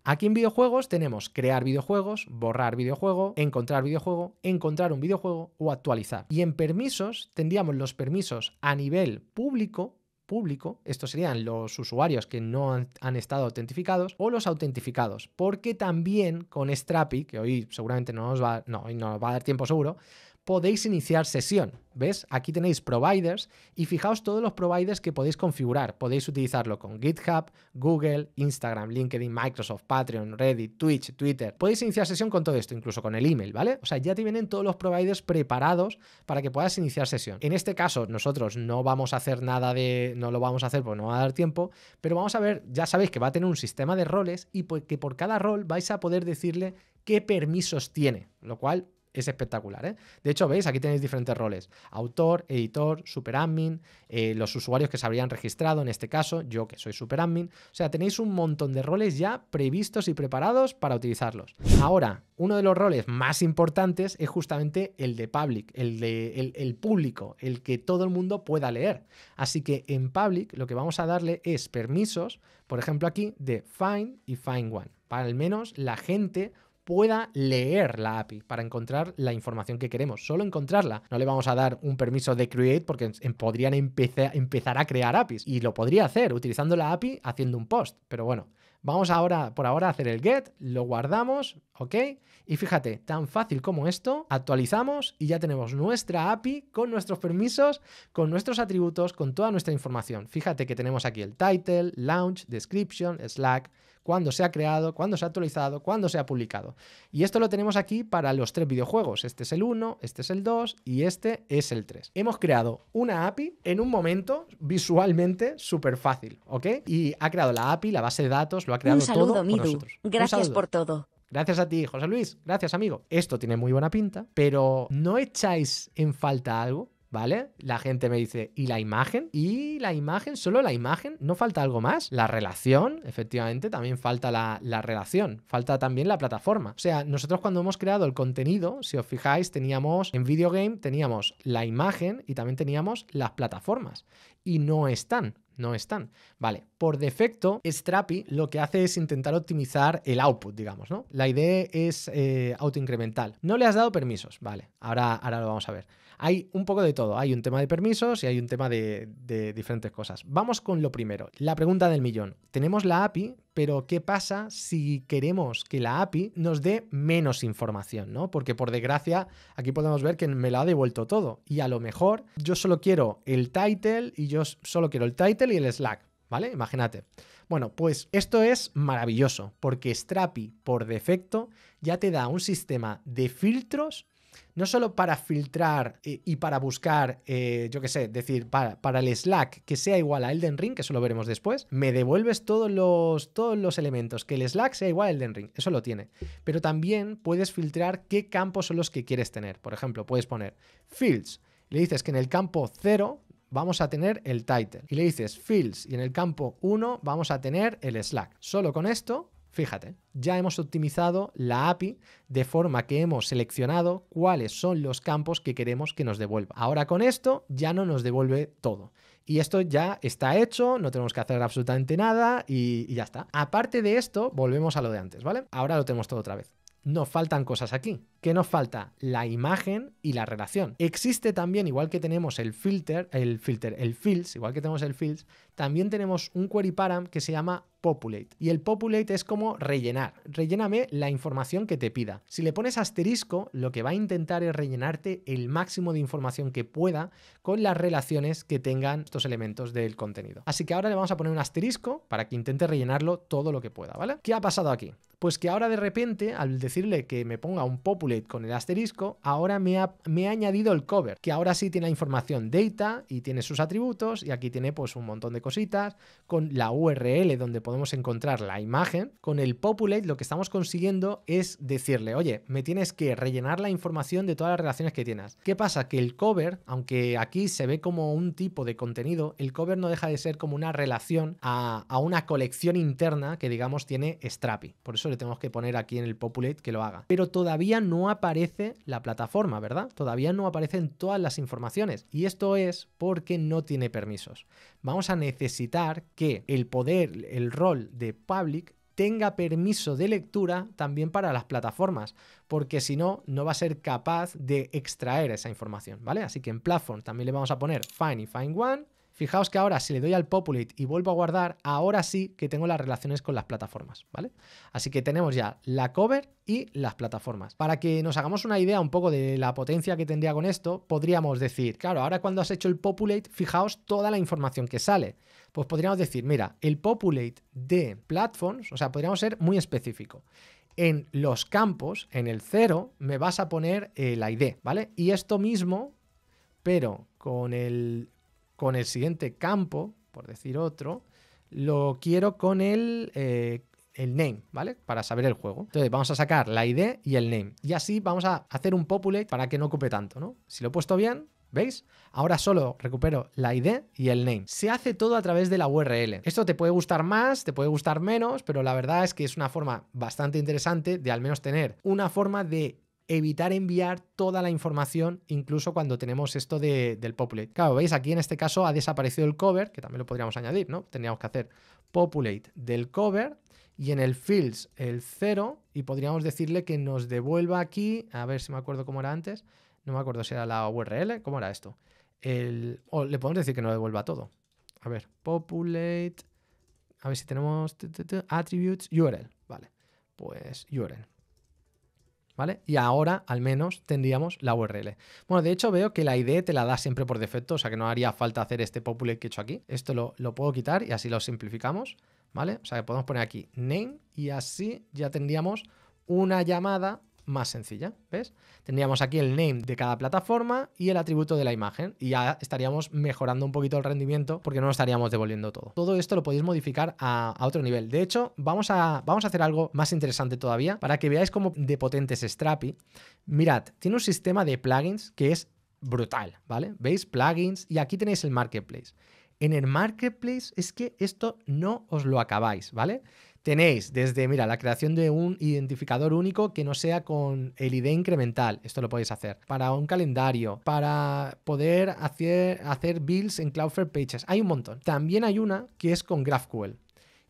Aquí en videojuegos tenemos crear videojuegos, borrar videojuego, encontrar videojuego, encontrar un videojuego o actualizar. Y en permisos tendríamos los permisos a nivel público público, estos serían los usuarios que no han, estado autentificados o los autentificados, porque también con Strapi, que hoy seguramente no nos va, no nos va a dar tiempo seguro, podéis iniciar sesión. ¿Ves? Aquí tenéis providers y fijaos todos los providers que podéis configurar. Podéis utilizarlo con GitHub, Google, Instagram, LinkedIn, Microsoft, Patreon, Reddit, Twitch, Twitter. Podéis iniciar sesión con todo esto, incluso con el email, ¿vale? O sea, ya te vienen todos los providers preparados para que puedas iniciar sesión. En este caso, nosotros no vamos a hacer nada de... no lo vamos a hacer porque no va a dar tiempo, pero vamos a ver, ya sabéis que va a tener un sistema de roles y que por cada rol vais a poder decirle qué permisos tiene, lo cual es espectacular. ¿eh? De hecho, veis, aquí tenéis diferentes roles. Autor, editor, superadmin, admin, eh, los usuarios que se habrían registrado, en este caso, yo que soy superadmin. O sea, tenéis un montón de roles ya previstos y preparados para utilizarlos. Ahora, uno de los roles más importantes es justamente el de public, el, de, el público, el que todo el mundo pueda leer. Así que en public lo que vamos a darle es permisos, por ejemplo aquí, de find y find one. Para al menos la gente pueda leer la API para encontrar la información que queremos, solo encontrarla. No le vamos a dar un permiso de create porque podrían empezar, a crear APIs y lo podría hacer utilizando la API haciendo un post, pero bueno. Vamos ahora, por ahora, a hacer el get, lo guardamos, ¿ok? Y fíjate, tan fácil como esto, actualizamos y ya tenemos nuestra API con nuestros permisos, con nuestros atributos, con toda nuestra información. Fíjate que tenemos aquí el title, launch, description, Slack, cuándo se ha creado, cuándo se ha actualizado, cuándo se ha publicado. Y esto lo tenemos aquí para los tres videojuegos. Este es el 1, este es el 2 y este es el 3. Hemos creado una API en un momento visualmente súper fácil, ¿ok? Y ha creado la API, la base de datos, lo ha creado un saludo, todo Midu. Gracias por todo. Gracias a ti, José Luis. Gracias, amigo. Esto tiene muy buena pinta, pero ¿no echáis en falta algo? ¿vale? La gente me dice, ¿y la imagen? Y la imagen, solo la imagen, no falta algo más. La relación, efectivamente, también falta la, relación, falta también la plataforma. O sea, nosotros cuando hemos creado el contenido, si os fijáis, teníamos en video game, teníamos la imagen y también teníamos las plataformas. Y no están, no están. Vale, por defecto, Strapi lo que hace es intentar optimizar el output, digamos, ¿no? La idea es eh, autoincremental. No le has dado permisos, vale, ahora, ahora lo vamos a ver. Hay un poco de todo. Hay un tema de permisos y hay un tema de, diferentes cosas. Vamos con lo primero. La pregunta del millón. Tenemos la API, pero ¿qué pasa si queremos que la API nos dé menos información? ¿no? Porque por desgracia aquí podemos ver que me la ha devuelto todo y a lo mejor yo solo quiero el title y yo solo quiero el title y el Slack, ¿vale? Imagínate. Bueno, pues esto es maravilloso porque Strapi por defecto ya te da un sistema de filtros no solo para filtrar eh, y, para buscar, eh, yo qué sé, decir, para, el Slack que sea igual a Elden Ring, que eso lo veremos después, me devuelves todos los, todos los elementos, que el Slack sea igual a Elden Ring, eso lo tiene. Pero también puedes filtrar qué campos son los que quieres tener. Por ejemplo, puedes poner fields. Le dices que en el campo 0 vamos a tener el title. Y le dices fields y en el campo 1 vamos a tener el Slack. Solo con esto Fíjate, ya hemos optimizado la API de forma que hemos seleccionado cuáles son los campos que queremos que nos devuelva. Ahora con esto ya no nos devuelve todo. Y esto ya está hecho, no tenemos que hacer absolutamente nada y, ya está. Aparte de esto, volvemos a lo de antes, ¿vale? Ahora lo tenemos todo otra vez nos faltan cosas aquí. ¿Qué nos falta? La imagen y la relación. Existe también, igual que tenemos el filter, el filter, el fields, igual que tenemos el fields, también tenemos un query param que se llama populate. Y el populate es como rellenar. Relléname la información que te pida. Si le pones asterisco, lo que va a intentar es rellenarte el máximo de información que pueda con las relaciones que tengan estos elementos del contenido. Así que ahora le vamos a poner un asterisco para que intente rellenarlo todo lo que pueda, ¿vale? ¿Qué ha pasado aquí? Pues que ahora de repente, al decirle que me ponga un populate con el asterisco, ahora me ha, me ha añadido el cover, que ahora sí tiene la información data y tiene sus atributos y aquí tiene pues un montón de cositas con la URL donde podemos podemos encontrar la imagen, con el populate lo que estamos consiguiendo es decirle, oye, me tienes que rellenar la información de todas las relaciones que tienes. ¿Qué pasa? Que el cover, aunque aquí se ve como un tipo de contenido, el cover no deja de ser como una relación a, una colección interna que digamos tiene Strapi. Por eso le tenemos que poner aquí en el populate que lo haga. Pero todavía no aparece la plataforma, ¿verdad? Todavía no aparecen todas las informaciones. Y esto es porque no tiene permisos vamos a necesitar que el poder, el rol de public tenga permiso de lectura también para las plataformas, porque si no, no va a ser capaz de extraer esa información, ¿vale? Así que en platform también le vamos a poner find y find one Fijaos que ahora si le doy al populate y vuelvo a guardar, ahora sí que tengo las relaciones con las plataformas, ¿vale? Así que tenemos ya la cover y las plataformas. Para que nos hagamos una idea un poco de la potencia que tendría con esto, podríamos decir, claro, ahora cuando has hecho el populate, fijaos toda la información que sale. Pues podríamos decir, mira, el populate de platforms, o sea, podríamos ser muy específico en los campos, en el cero me vas a poner eh, la ID, ¿vale? Y esto mismo, pero con el, con el siguiente campo, por decir otro, lo quiero con el, eh, el name, ¿vale? Para saber el juego. Entonces vamos a sacar la ID y el name. Y así vamos a hacer un populate para que no ocupe tanto, ¿no? Si lo he puesto bien, ¿Veis? Ahora solo recupero la ID y el name. Se hace todo a través de la URL. Esto te puede gustar más, te puede gustar menos, pero la verdad es que es una forma bastante interesante de al menos tener una forma de evitar enviar toda la información, incluso cuando tenemos esto del populate. Claro, veis, aquí en este caso ha desaparecido el cover, que también lo podríamos añadir, ¿no? Teníamos que hacer populate del cover y en el fields el 0 y podríamos decirle que nos devuelva aquí, a ver si me acuerdo cómo era antes, no me acuerdo si era la URL, ¿cómo era esto? El, o le podemos decir que nos devuelva todo. A ver, populate, a ver si tenemos attributes, URL, vale, pues URL. ¿Vale? Y ahora al menos tendríamos la URL. Bueno, de hecho veo que la ID te la da siempre por defecto, o sea que no haría falta hacer este populate que he hecho aquí. Esto lo, lo puedo quitar y así lo simplificamos, ¿vale? O sea que podemos poner aquí name y así ya tendríamos una llamada más sencilla, ¿ves? Tendríamos aquí el name de cada plataforma y el atributo de la imagen y ya estaríamos mejorando un poquito el rendimiento porque no estaríamos devolviendo todo. Todo esto lo podéis modificar a, otro nivel. De hecho, vamos a, vamos a hacer algo más interesante todavía para que veáis cómo de potentes es Strapi. Mirad, tiene un sistema de plugins que es brutal, ¿vale? ¿Veis? Plugins y aquí tenéis el marketplace. En el marketplace es que esto no os lo acabáis, ¿vale? Tenéis desde, mira, la creación de un identificador único que no sea con el ID incremental. Esto lo podéis hacer. Para un calendario, para poder hacer, hacer builds en Cloudflare Pages. Hay un montón. También hay una que es con GraphQL.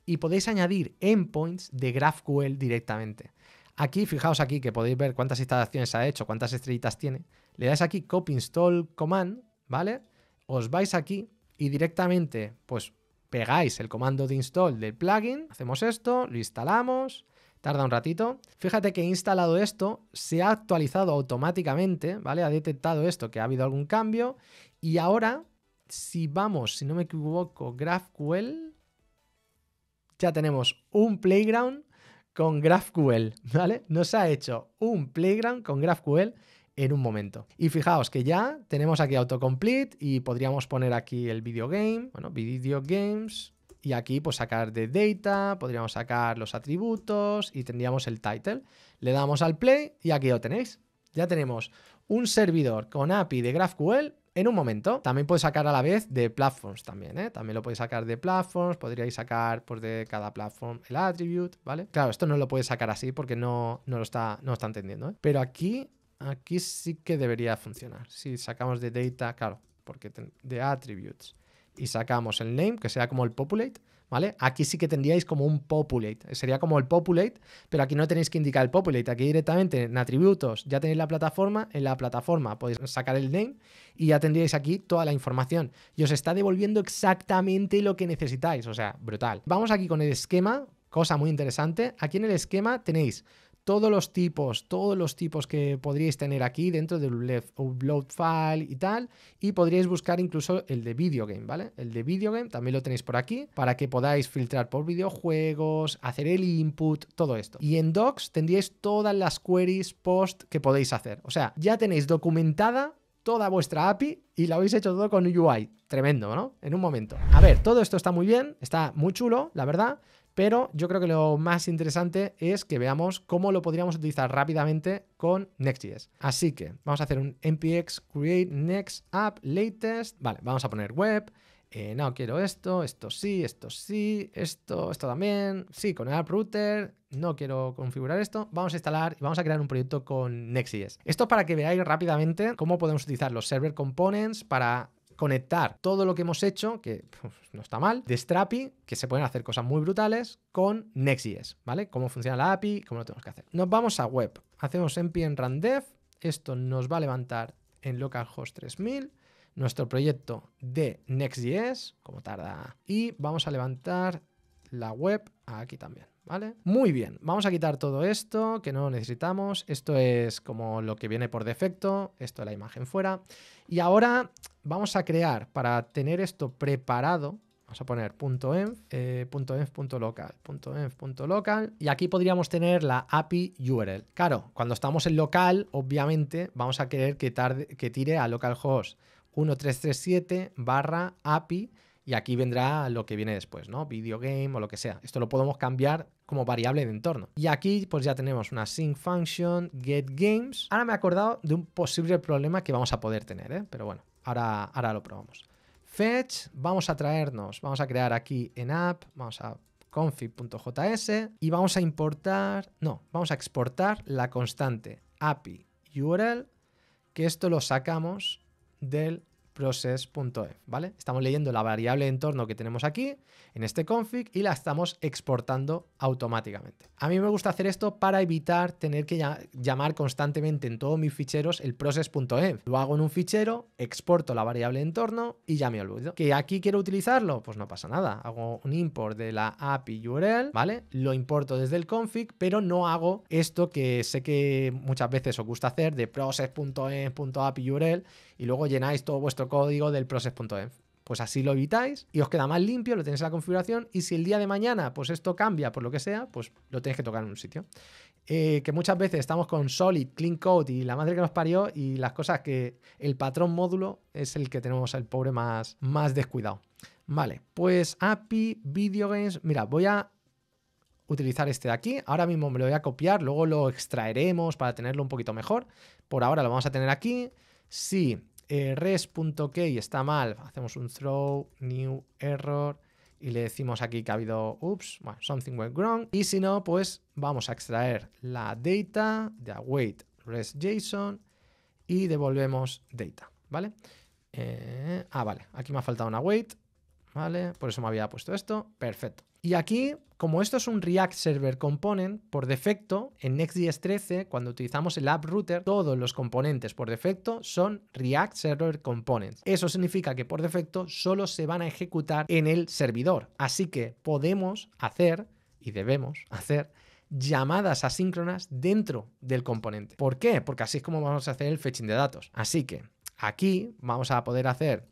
Y podéis añadir endpoints de GraphQL directamente. Aquí, fijaos aquí que podéis ver cuántas instalaciones ha hecho, cuántas estrellitas tiene. Le dais aquí copy install command, ¿vale? Os vais aquí y directamente, pues pegáis el comando de install del plugin, hacemos esto, lo instalamos, tarda un ratito. Fíjate que he instalado esto, se ha actualizado automáticamente, ¿vale? Ha detectado esto, que ha habido algún cambio. Y ahora, si vamos, si no me equivoco, GraphQL, ya tenemos un playground con GraphQL, <laughs> ¿vale? Nos ha hecho un playground con GraphQL en un momento. Y fijaos que ya tenemos aquí autocomplete y podríamos poner aquí el video game, bueno, video games, y aquí pues sacar de data, podríamos sacar los atributos y tendríamos el title. Le damos al play y aquí lo tenéis. Ya tenemos un servidor con API de GraphQL en un momento. También puede sacar a la vez de platforms también, ¿eh? También lo podéis sacar de platforms, podríais sacar pues, de cada platform el attribute, ¿vale? Claro, esto no lo puedes sacar así porque no, no lo está, no lo está entendiendo, ¿eh? Pero aquí Aquí sí que debería funcionar. Si sacamos de data, claro, porque de attributes y sacamos el name, que sea como el populate, ¿vale? Aquí sí que tendríais como un populate. Eh, sería como el populate, pero aquí no tenéis que indicar el populate. Aquí directamente en atributos ya tenéis la plataforma. En la plataforma podéis sacar el name y ya tendríais aquí toda la información. Y os está devolviendo exactamente lo que necesitáis. O sea, brutal. Vamos aquí con el esquema, cosa muy interesante. Aquí en el esquema tenéis todos los tipos, todos los tipos que podríais tener aquí dentro del upload file y tal, y podríais buscar incluso el de video game, ¿vale? El de video game también lo tenéis por aquí para que podáis filtrar por videojuegos, hacer el input, todo esto. Y en docs tendríais todas las queries post que podéis hacer. O sea, ya tenéis documentada toda vuestra API y la habéis hecho todo con UI. Tremendo, ¿no? En un momento. A ver, todo esto está muy bien, está muy chulo, la verdad. Pero yo creo que lo más interesante es que veamos cómo lo podríamos utilizar rápidamente con Next.js. Así que vamos a hacer un npx create next app latest. Vale, vamos a poner web. Eh, no quiero esto, esto sí, esto sí, esto, esto también. Sí, con el app router. No quiero configurar esto. Vamos a instalar y vamos a crear un proyecto con Next.js. Esto para que veáis rápidamente cómo podemos utilizar los server components para conectar todo lo que hemos hecho, que no está mal, de Strapi, que se pueden hacer cosas muy brutales, con Next.js, ¿vale? Cómo funciona la API, cómo lo tenemos que hacer. Nos vamos a web, hacemos npm run dev, esto nos va a levantar en localhost 3000, nuestro proyecto de Next.js, como tarda, y vamos a levantar la web aquí también. Muy bien, vamos a quitar todo esto que no necesitamos. Esto es como lo que viene por defecto, esto es la imagen fuera. Y ahora vamos a crear, para tener esto preparado, vamos a poner .env, y aquí podríamos tener la API URL. Claro, cuando estamos en local, obviamente vamos a querer que, que tire a localhost 1337 barra API y aquí vendrá lo que viene después, ¿no? Video game o lo que sea. Esto lo podemos cambiar como variable de entorno. Y aquí pues ya tenemos una sync function, get games. Ahora me he acordado de un posible problema que vamos a poder tener, ¿eh? Pero bueno, ahora, ahora lo probamos. Fetch, vamos a traernos, vamos a crear aquí en app, vamos a config.js y vamos a importar, no, vamos a exportar la constante API URL, que esto lo sacamos del process.env, ¿vale? Estamos leyendo la variable de entorno que tenemos aquí, en este config, y la estamos exportando automáticamente. A mí me gusta hacer esto para evitar tener que llamar constantemente en todos mis ficheros el process.env. Lo hago en un fichero, exporto la variable de entorno y ya me olvido. ¿Que aquí quiero utilizarlo? Pues no pasa nada. Hago un import de la API URL, ¿vale? Lo importo desde el config, pero no hago esto que sé que muchas veces os gusta hacer de process.env.api URL y luego llenáis todo vuestro código del process.env. Pues así lo evitáis y os queda más limpio, lo tenéis en la configuración y si el día de mañana pues esto cambia por lo que sea, pues lo tenéis que tocar en un sitio. Eh, que muchas veces estamos con Solid, Clean Code y la madre que nos parió y las cosas que el patrón módulo es el que tenemos el pobre más, más descuidado. Vale, pues API, Video Games, mira, voy a utilizar este de aquí. Ahora mismo me lo voy a copiar, luego lo extraeremos para tenerlo un poquito mejor. Por ahora lo vamos a tener aquí. Si eh, res.key está mal, hacemos un throw, new error y le decimos aquí que ha habido, ups, bueno, something went wrong. Y si no, pues vamos a extraer la data de await res.json y devolvemos data, ¿vale? Eh, ah, vale, aquí me ha faltado una await, ¿vale? Por eso me había puesto esto, perfecto. Y aquí, como esto es un React Server Component, por defecto, en Next.js 13, cuando utilizamos el App Router, todos los componentes por defecto son React Server Components. Eso significa que por defecto solo se van a ejecutar en el servidor. Así que podemos hacer, y debemos hacer, llamadas asíncronas dentro del componente. ¿Por qué? Porque así es como vamos a hacer el fetching de datos. Así que aquí vamos a poder hacer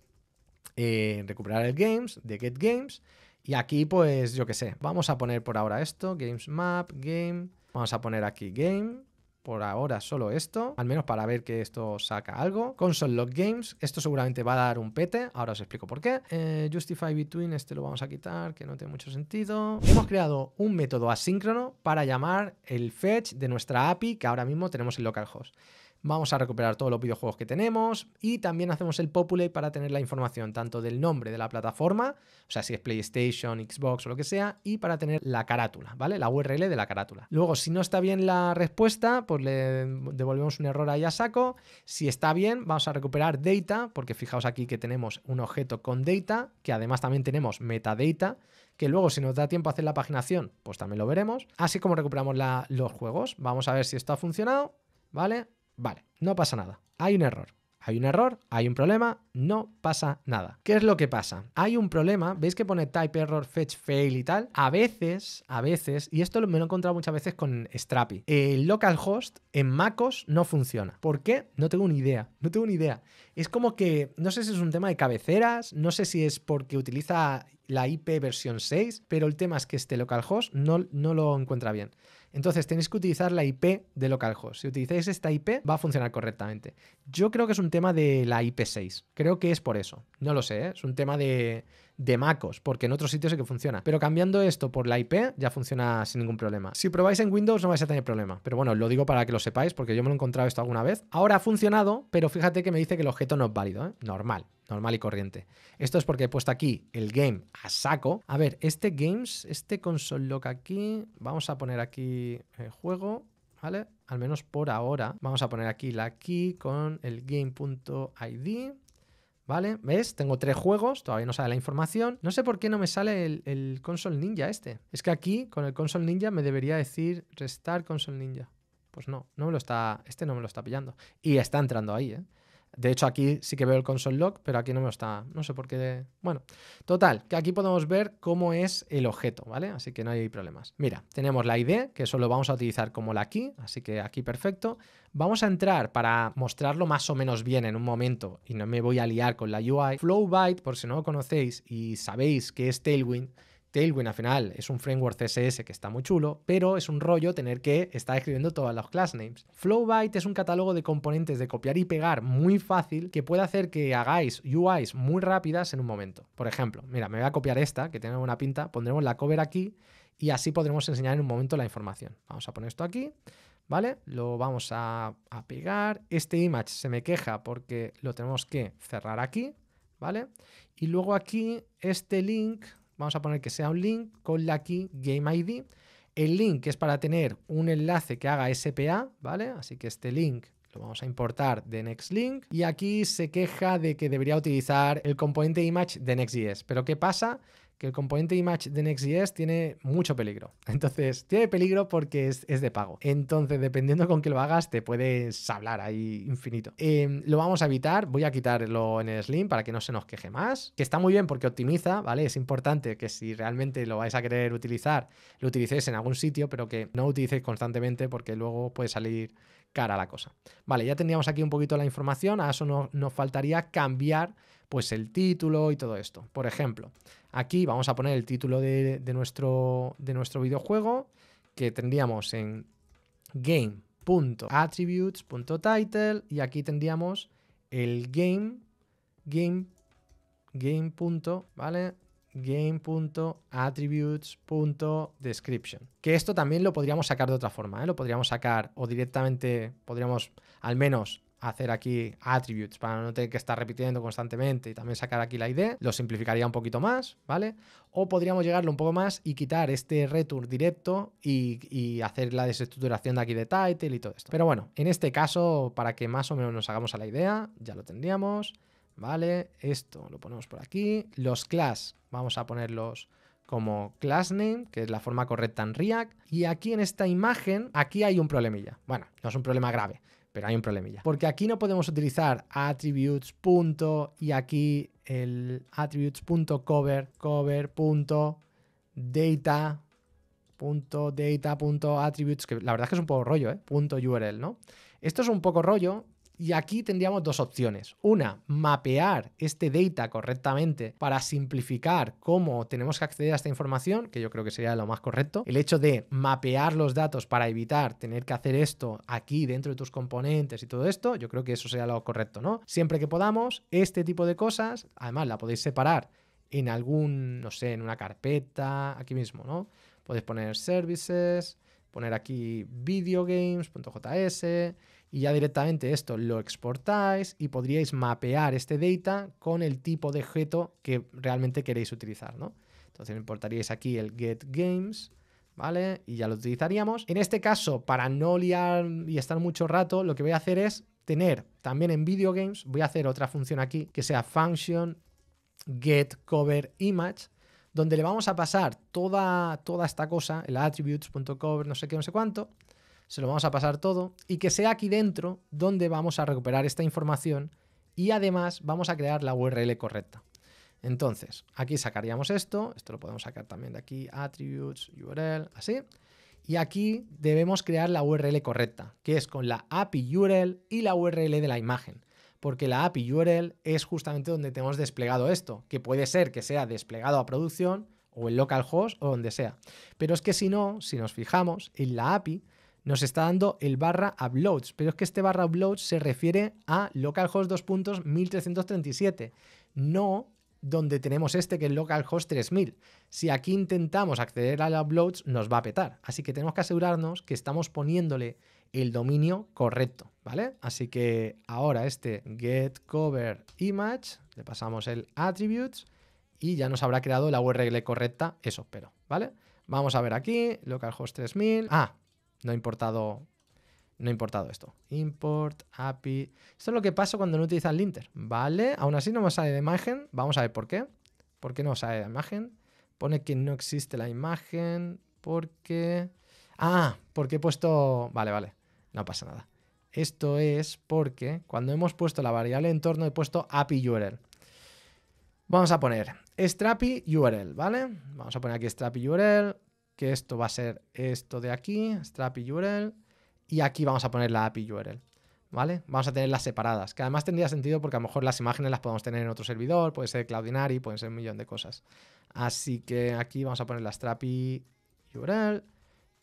eh, recuperar el games, de get games, y aquí, pues, yo qué sé, vamos a poner por ahora esto, Games Map, Game, vamos a poner aquí Game, por ahora solo esto, al menos para ver que esto saca algo. Console Log Games, esto seguramente va a dar un pete, ahora os explico por qué. Eh, justify Between, este lo vamos a quitar, que no tiene mucho sentido. Hemos creado un método asíncrono para llamar el fetch de nuestra API que ahora mismo tenemos en localhost vamos a recuperar todos los videojuegos que tenemos y también hacemos el populate para tener la información tanto del nombre de la plataforma, o sea, si es PlayStation, Xbox o lo que sea, y para tener la carátula, ¿vale? La URL de la carátula. Luego, si no está bien la respuesta, pues le devolvemos un error ahí a saco. Si está bien, vamos a recuperar data, porque fijaos aquí que tenemos un objeto con data, que además también tenemos metadata, que luego si nos da tiempo a hacer la paginación, pues también lo veremos. Así como recuperamos los juegos. Vamos a ver si esto ha funcionado, ¿vale? Vale, no pasa nada. Hay un error. Hay un error, hay un problema, no pasa nada. ¿Qué es lo que pasa? Hay un problema, veis que pone type error, fetch fail y tal. A veces, a veces, y esto me lo he encontrado muchas veces con Strapi, el localhost en MacOS no funciona. ¿Por qué? No tengo ni idea, no tengo ni idea. Es como que, no sé si es un tema de cabeceras, no sé si es porque utiliza la IP versión 6, pero el tema es que este localhost no, no lo encuentra bien. Entonces tenéis que utilizar la IP de localhost. Si utilizáis esta IP va a funcionar correctamente. Yo creo que es un tema de la IP6. Creo que es por eso. No lo sé, ¿eh? es un tema de, de MacOS, porque en otros sitios sí que funciona. Pero cambiando esto por la IP ya funciona sin ningún problema. Si probáis en Windows no vais a tener problema, pero bueno, lo digo para que lo sepáis porque yo me lo he encontrado esto alguna vez. Ahora ha funcionado, pero fíjate que me dice que el objeto no es válido, ¿eh? normal normal y corriente. Esto es porque he puesto aquí el game a saco. A ver, este games, este console lock aquí, vamos a poner aquí el juego, ¿vale? Al menos por ahora. Vamos a poner aquí la key con el game.id ¿Vale? ¿Ves? Tengo tres juegos, todavía no sale la información. No sé por qué no me sale el, console ninja este. Es que aquí con el console ninja me debería decir restar console ninja. Pues no, no me lo está, este no me lo está pillando. Y está entrando ahí, ¿eh? De hecho, aquí sí que veo el console log, pero aquí no me está. No sé por qué. Bueno, total, que aquí podemos ver cómo es el objeto, ¿vale? Así que no hay problemas. Mira, tenemos la ID, que solo vamos a utilizar como la key, así que aquí perfecto. Vamos a entrar para mostrarlo más o menos bien en un momento y no me voy a liar con la UI. Flowbyte, por si no lo conocéis y sabéis que es Tailwind, Tailwind al final es un framework CSS que está muy chulo, pero es un rollo tener que estar escribiendo todas las class names. Flowbyte es un catálogo de componentes de copiar y pegar muy fácil que puede hacer que hagáis UIs muy rápidas en un momento. Por ejemplo, mira, me voy a copiar esta, que tiene una pinta, pondremos la cover aquí y así podremos enseñar en un momento la información. Vamos a poner esto aquí, ¿vale? Lo vamos a, a pegar. Este image se me queja porque lo tenemos que cerrar aquí, ¿vale? Y luego aquí este link vamos a poner que sea un link con la key Game ID. El link es para tener un enlace que haga SPA, ¿vale? Así que este link lo vamos a importar de NextLink y aquí se queja de que debería utilizar el componente image de Next.js. Pero ¿qué pasa? que el componente image de Next.js tiene mucho peligro. <laughs> Entonces, tiene peligro porque es, de pago. Entonces, dependiendo con que lo hagas, te puedes hablar ahí infinito. Em, lo vamos a evitar, voy a quitarlo en el Slim para que no se nos queje más, que está muy bien porque optimiza, ¿vale? Es importante que si realmente lo vais a querer utilizar, lo utilicéis en algún sitio, pero que no lo utilicéis constantemente porque luego puede salir cara la cosa. Vale, ya teníamos aquí un poquito la información, a eso no, nos faltaría cambiar pues el título y todo esto. Por ejemplo, Aquí vamos a poner el título de, nuestro, de nuestro videojuego que tendríamos en game.attributes.title y aquí tendríamos el game, game, game. ¿Vale? game.attributes.description. Que esto también lo podríamos sacar de otra forma, ¿eh? lo podríamos sacar o directamente, podríamos al menos hacer aquí attributes para no tener que estar repitiendo constantemente y también sacar aquí la idea, lo simplificaría un poquito más, ¿vale? O podríamos llegarlo un poco más y quitar este return directo y, y hacer la desestructuración de aquí de title y todo esto. Pero bueno, en este caso, para que más o menos nos hagamos a la idea, ya lo tendríamos, ¿vale? Esto lo ponemos por aquí. Los class, vamos a ponerlos como class name, que es la forma correcta en React. Y aquí en esta imagen, aquí hay un problemilla. Bueno, no es un problema grave. Pero hay un problemilla. Porque aquí no podemos utilizar attributes. y aquí el attributes.cover, cover. Punto, data. attributes, que la verdad es que es un poco rollo, ¿eh? Punto URL, ¿no? Esto es un poco rollo y aquí tendríamos dos opciones. Una, mapear este data correctamente para simplificar cómo tenemos que acceder a esta información, que yo creo que sería lo más correcto. El hecho de mapear los datos para evitar tener que hacer esto aquí dentro de tus componentes y todo esto, yo creo que eso sería lo correcto, ¿no? Siempre que podamos, este tipo de cosas, además la podéis separar en algún, no sé, en una carpeta, aquí mismo, ¿no? Podéis poner services, poner aquí videogames.js y ya directamente esto lo exportáis y podríais mapear este data con el tipo de objeto que realmente queréis utilizar, ¿no? Entonces importaríais aquí el get games, ¿vale? Y ya lo utilizaríamos. En este caso, para no liar y estar mucho rato, lo que voy a hacer es tener también en video games, voy a hacer otra función aquí que sea function get cover image donde le vamos a pasar toda, toda esta cosa, el attributes.cover, no sé qué, no sé cuánto, se lo vamos a pasar todo y que sea aquí dentro donde vamos a recuperar esta información y además vamos a crear la URL correcta. Entonces, aquí sacaríamos esto, esto lo podemos sacar también de aquí, attributes, URL, así. Y aquí debemos crear la URL correcta, que es con la API URL y la URL de la imagen, porque la API URL es justamente donde tenemos desplegado esto, que puede ser que sea desplegado a producción o en localhost o donde sea. Pero es que si no, si nos fijamos en la API, nos está dando el barra uploads, pero es que este barra uploads se refiere a localhost 2 no donde tenemos este que es localhost 3000. Si aquí intentamos acceder al uploads nos va a petar, así que tenemos que asegurarnos que estamos poniéndole el dominio correcto, ¿vale? Así que ahora este get cover image, le pasamos el attributes y ya nos habrá creado la URL correcta, eso espero, ¿vale? Vamos a ver aquí, localhost 3000. Ah, no ha importado. No importado esto. Import, API. Esto es lo que pasa cuando no utilizas linter. Vale, aún así no me sale de imagen. Vamos a ver por qué. ¿Por qué no sale de imagen? Pone que no existe la imagen. Porque. Ah, porque he puesto. Vale, vale. No pasa nada. Esto es porque cuando hemos puesto la variable entorno he puesto API URL. Vamos a poner Strapi URL, ¿vale? Vamos a poner aquí Strapi URL que esto va a ser esto de aquí, Strapi URL, y aquí vamos a poner la API URL. ¿Vale? Vamos a tenerlas separadas, que además tendría sentido porque a lo mejor las imágenes las podemos tener en otro servidor, puede ser Cloudinary, pueden ser un millón de cosas. Así que aquí vamos a poner la Strapi URL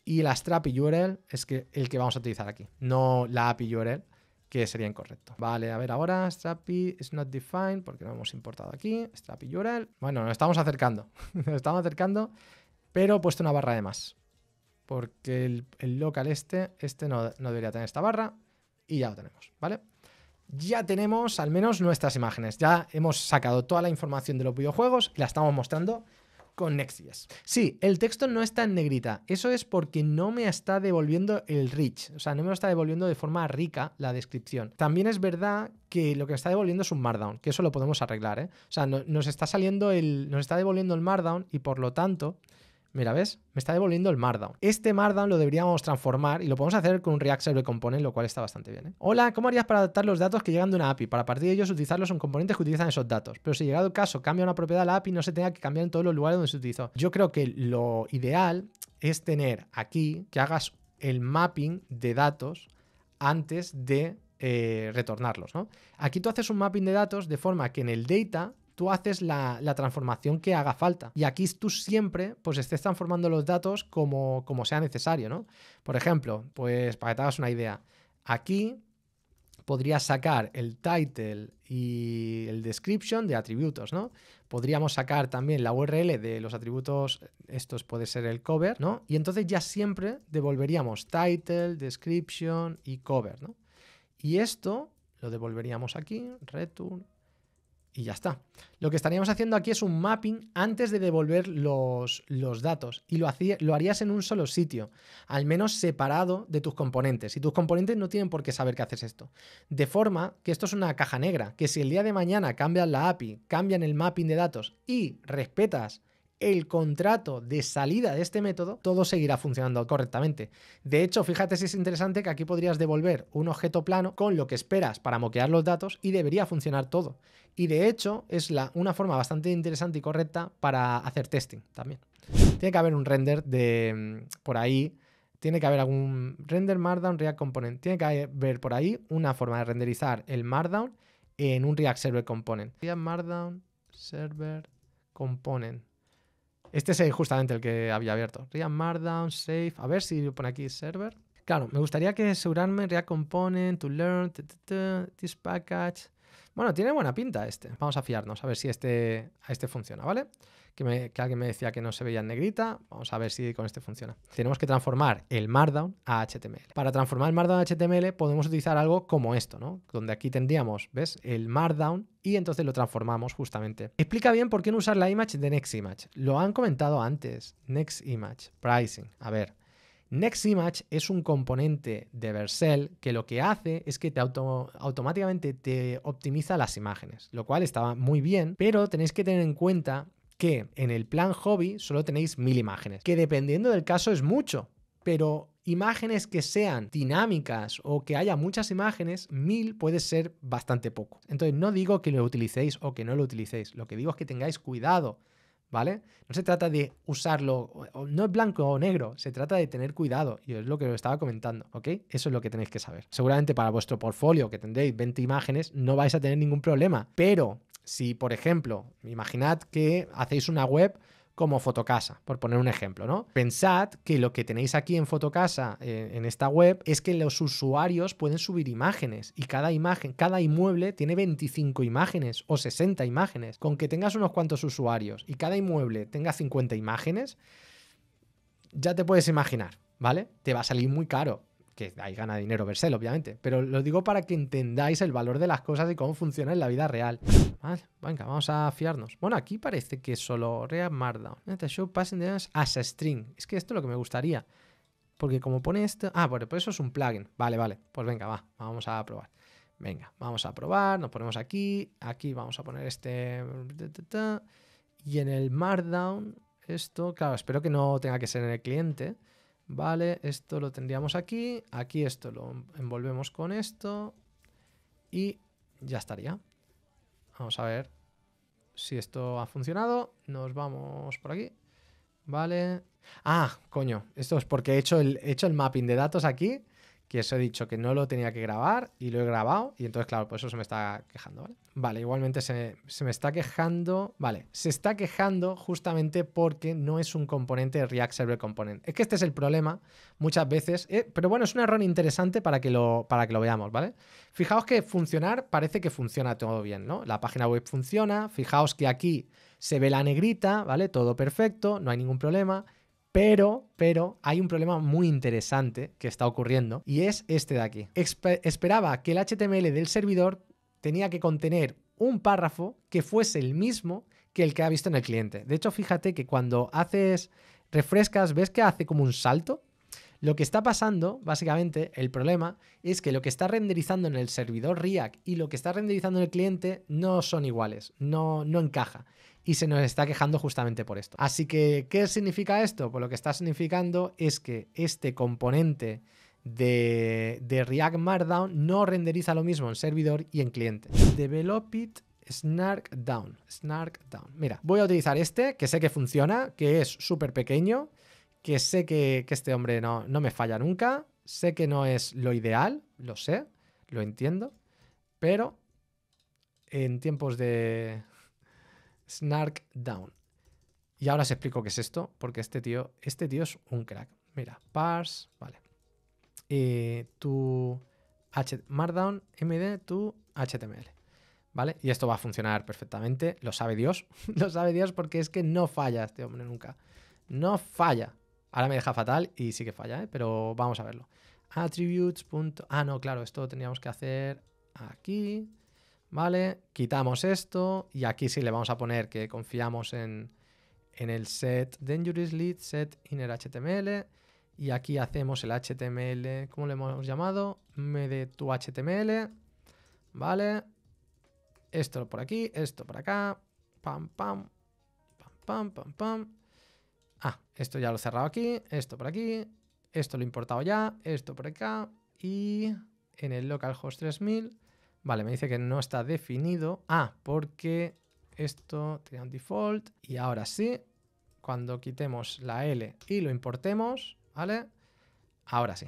y la Strapi URL es que el que vamos a utilizar aquí, no la API URL, que sería incorrecto. Vale, a ver ahora, Strapi is not defined porque no hemos importado aquí, Strapi URL. Bueno, nos estamos acercando, <laughs> nos estamos acercando pero he puesto una barra de más. Porque el, local este, este no, debería tener esta barra. Y ya lo tenemos, ¿vale? Ya tenemos al menos nuestras imágenes. Ya hemos sacado toda la información de los videojuegos y la estamos mostrando con Next.js. Sí, el texto no está en negrita. Eso es porque no me está devolviendo el rich. O sea, no me lo está devolviendo de forma rica la descripción. También es verdad que lo que me está devolviendo es un Markdown, que eso lo podemos arreglar. ¿eh? O sea, nos, está saliendo el, nos está devolviendo el Markdown y por lo tanto Mira, ¿ves? Me está devolviendo el Markdown. Este Markdown lo deberíamos transformar y lo podemos hacer con un React Server Component, lo cual está bastante bien. ¿eh? Hola, ¿cómo harías para adaptar los datos que llegan de una API? Para partir de ellos utilizarlos en componentes que utilizan esos datos. Pero si llegado el caso cambia una propiedad de la API, no se tenga que cambiar en todos los lugares donde se utilizó. Yo creo que lo ideal es tener aquí que hagas el mapping de datos antes de eh, retornarlos. ¿no? Aquí tú haces un mapping de datos de forma que en el data tú haces la, transformación que haga falta. Y aquí tú siempre pues estés transformando los datos como, sea necesario, ¿no? Por ejemplo, pues para que te hagas una idea, aquí podrías sacar el title y el description de atributos, ¿no? Podríamos sacar también la URL de los atributos, estos puede ser el cover, ¿no? Y entonces ya siempre devolveríamos title, description y cover, ¿no? Y esto lo devolveríamos aquí, return y ya está. Lo que estaríamos haciendo aquí es un mapping antes de devolver los, los datos y lo, lo, harías en un solo sitio, al menos separado de tus componentes. Y tus componentes no tienen por qué saber que haces esto. De forma que esto es una caja negra, que si el día de mañana cambian la API, cambian el mapping de datos y respetas el contrato de salida de este método, todo seguirá funcionando correctamente. De hecho, fíjate si es interesante que aquí podrías devolver un objeto plano con lo que esperas para moquear los datos y debería funcionar todo. Y de hecho, es una forma bastante interesante y correcta para hacer testing también. Tiene que haber un render de mm, por ahí. Tiene que haber algún render Markdown React Component. Tiene que haber por ahí una forma de renderizar el Markdown en un React Server Component. React Markdown Server Component. Este es justamente el que había abierto. React Markdown, save. A ver si pone aquí server. Claro, me gustaría que asegurarme React Component, to learn, this package. Bueno, tiene buena pinta este. Vamos a fiarnos, a ver si este, a este funciona, ¿vale? Que, que, alguien me decía que no se veía en negrita. Vamos a ver si con este funciona. Tenemos que transformar el Markdown a HTML. Para transformar el Markdown a HTML podemos utilizar algo como esto, ¿no? Donde aquí tendríamos, ¿ves? El Markdown y entonces lo transformamos justamente. Explica bien por qué no usar la image de Next Image. Lo han comentado antes. Next Image, pricing. A ver, Next Image es un componente de Vercel que lo que hace es que te auto automáticamente te optimiza las imágenes, lo cual estaba muy bien, pero tenéis que tener en cuenta que en el plan hobby solo tenéis mil imágenes, que dependiendo del caso es mucho, pero imágenes que sean dinámicas o que haya muchas imágenes, mil puede ser bastante poco. Entonces no digo que lo utilicéis o que no lo utilicéis, lo que digo es que tengáis cuidado, ¿vale? No se trata de usarlo, no es blanco o negro, se trata de tener cuidado, y es lo que os estaba comentando, ¿ok? Eso es lo que tenéis que saber. Seguramente para vuestro portfolio, que tendréis 20 imágenes, no vais a tener ningún problema, pero si, por ejemplo, imaginad que hacéis una web como Fotocasa, por poner un ejemplo, ¿no? Pensad que lo que tenéis aquí en Fotocasa, eh, en esta web, es que los usuarios pueden subir imágenes y cada imagen, cada inmueble tiene 25 imágenes o 60 imágenes. Con que tengas unos cuantos usuarios y cada inmueble tenga 50 imágenes, ya te puedes imaginar, ¿vale? Te va a salir muy caro que ahí gana dinero Versel, obviamente, pero lo digo para que entendáis el valor de las cosas y cómo funciona en la vida real. venga, vamos a fiarnos. Bueno, aquí parece que solo real Markdown. show as a string. Es que esto es lo que me gustaría. Porque como pone esto... Ah, bueno, pues eso es un plugin. Vale, vale. Pues venga, va. Vamos a probar. Venga, vamos a probar. Nos ponemos aquí. Aquí vamos a poner este... Y en el Markdown, esto... Claro, espero que no tenga que ser en el cliente. Vale, esto lo tendríamos aquí, aquí esto lo envolvemos con esto y ya estaría. Vamos a ver si esto ha funcionado. Nos vamos por aquí. Vale. Ah, coño, esto es porque he hecho el, hecho el mapping de datos aquí que os he dicho que no lo tenía que grabar y lo he grabado y entonces, claro, por eso se me está quejando, ¿vale? Vale, igualmente se, me está quejando, vale, se está quejando justamente porque no es un componente React Server Component. Es que este es el problema muchas veces, eh, pero bueno, es un error interesante para que, lo, para que lo veamos, ¿vale? Fijaos que funcionar parece que funciona todo bien, ¿no? La página web funciona, fijaos que aquí se ve la negrita, ¿vale? Todo perfecto, no hay ningún problema. Pero, pero, hay un problema muy interesante que está ocurriendo y es este de aquí. esperaba que el HTML del servidor tenía que contener un párrafo que fuese el mismo que el que ha visto en el cliente. De hecho, fíjate que cuando haces, refrescas, ves que hace como un salto. Lo que está pasando, básicamente, el problema es que lo que está renderizando en el servidor React y lo que está renderizando en el cliente no son iguales, no, no encaja y se nos está quejando justamente por esto. Así que, ¿qué significa esto? Pues lo que está significando es que este componente de, de React Markdown no renderiza lo mismo en servidor y en cliente. Develop it Snark Down. Down. Mira, voy a utilizar este, que sé que funciona, que es súper pequeño, que sé que, este hombre no me falla nunca, sé que no es lo ideal, lo sé, lo entiendo, pero en tiempos de, Snark Down. Y ahora os explico qué es esto, porque este tío, este tío es un crack. Mira, parse, vale. Eh, tu H Markdown, MD, tu HTML. ¿Vale? Y esto va a funcionar perfectamente, lo sabe Dios, <laughs> lo sabe Dios porque es que no falla este hombre nunca. No falla. Ahora me deja fatal y sí que falla, ¿eh? pero vamos a verlo. Attributes. Ah, no, claro, esto teníamos que hacer aquí. ¿vale? Quitamos esto y aquí sí le vamos a poner que confiamos en, en el set lead set inner HTML y aquí hacemos el HTML, ¿cómo le hemos llamado? de tu HTML, ¿vale? Esto por aquí, esto por acá, pam, pam, pam, pam, pam, pam. Ah, esto ya lo he cerrado aquí, esto por aquí, esto lo he importado ya, esto por acá y en el localhost 3000 Vale, me dice que no está definido. Ah, porque esto tenía un default. Y ahora sí, cuando quitemos la L y lo importemos, ¿vale? Ahora sí.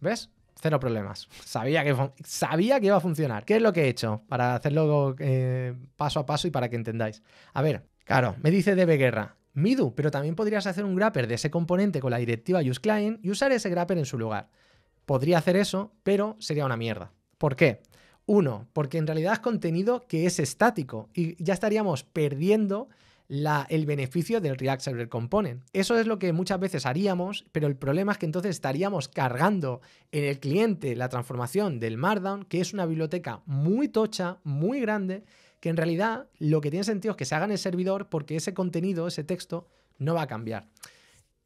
¿Ves? Cero problemas. Sabía que, sabía que iba a funcionar. ¿Qué es lo que he hecho? Para hacerlo eh, paso a paso y para que entendáis. A ver, claro, me dice DB Guerra. Midu, pero también podrías hacer un grapper de ese componente con la directiva useClient y usar ese grapper en su lugar. Podría hacer eso, pero sería una mierda. ¿Por qué? Uno, porque en realidad es contenido que es estático y ya estaríamos perdiendo el beneficio del React Server Component. Eso es lo que muchas veces haríamos, pero el problema es que entonces estaríamos cargando en el cliente la transformación del Markdown, que es una biblioteca muy tocha, muy grande, que en realidad lo que tiene sentido es que se haga en el servidor porque ese contenido, ese texto, no va a cambiar.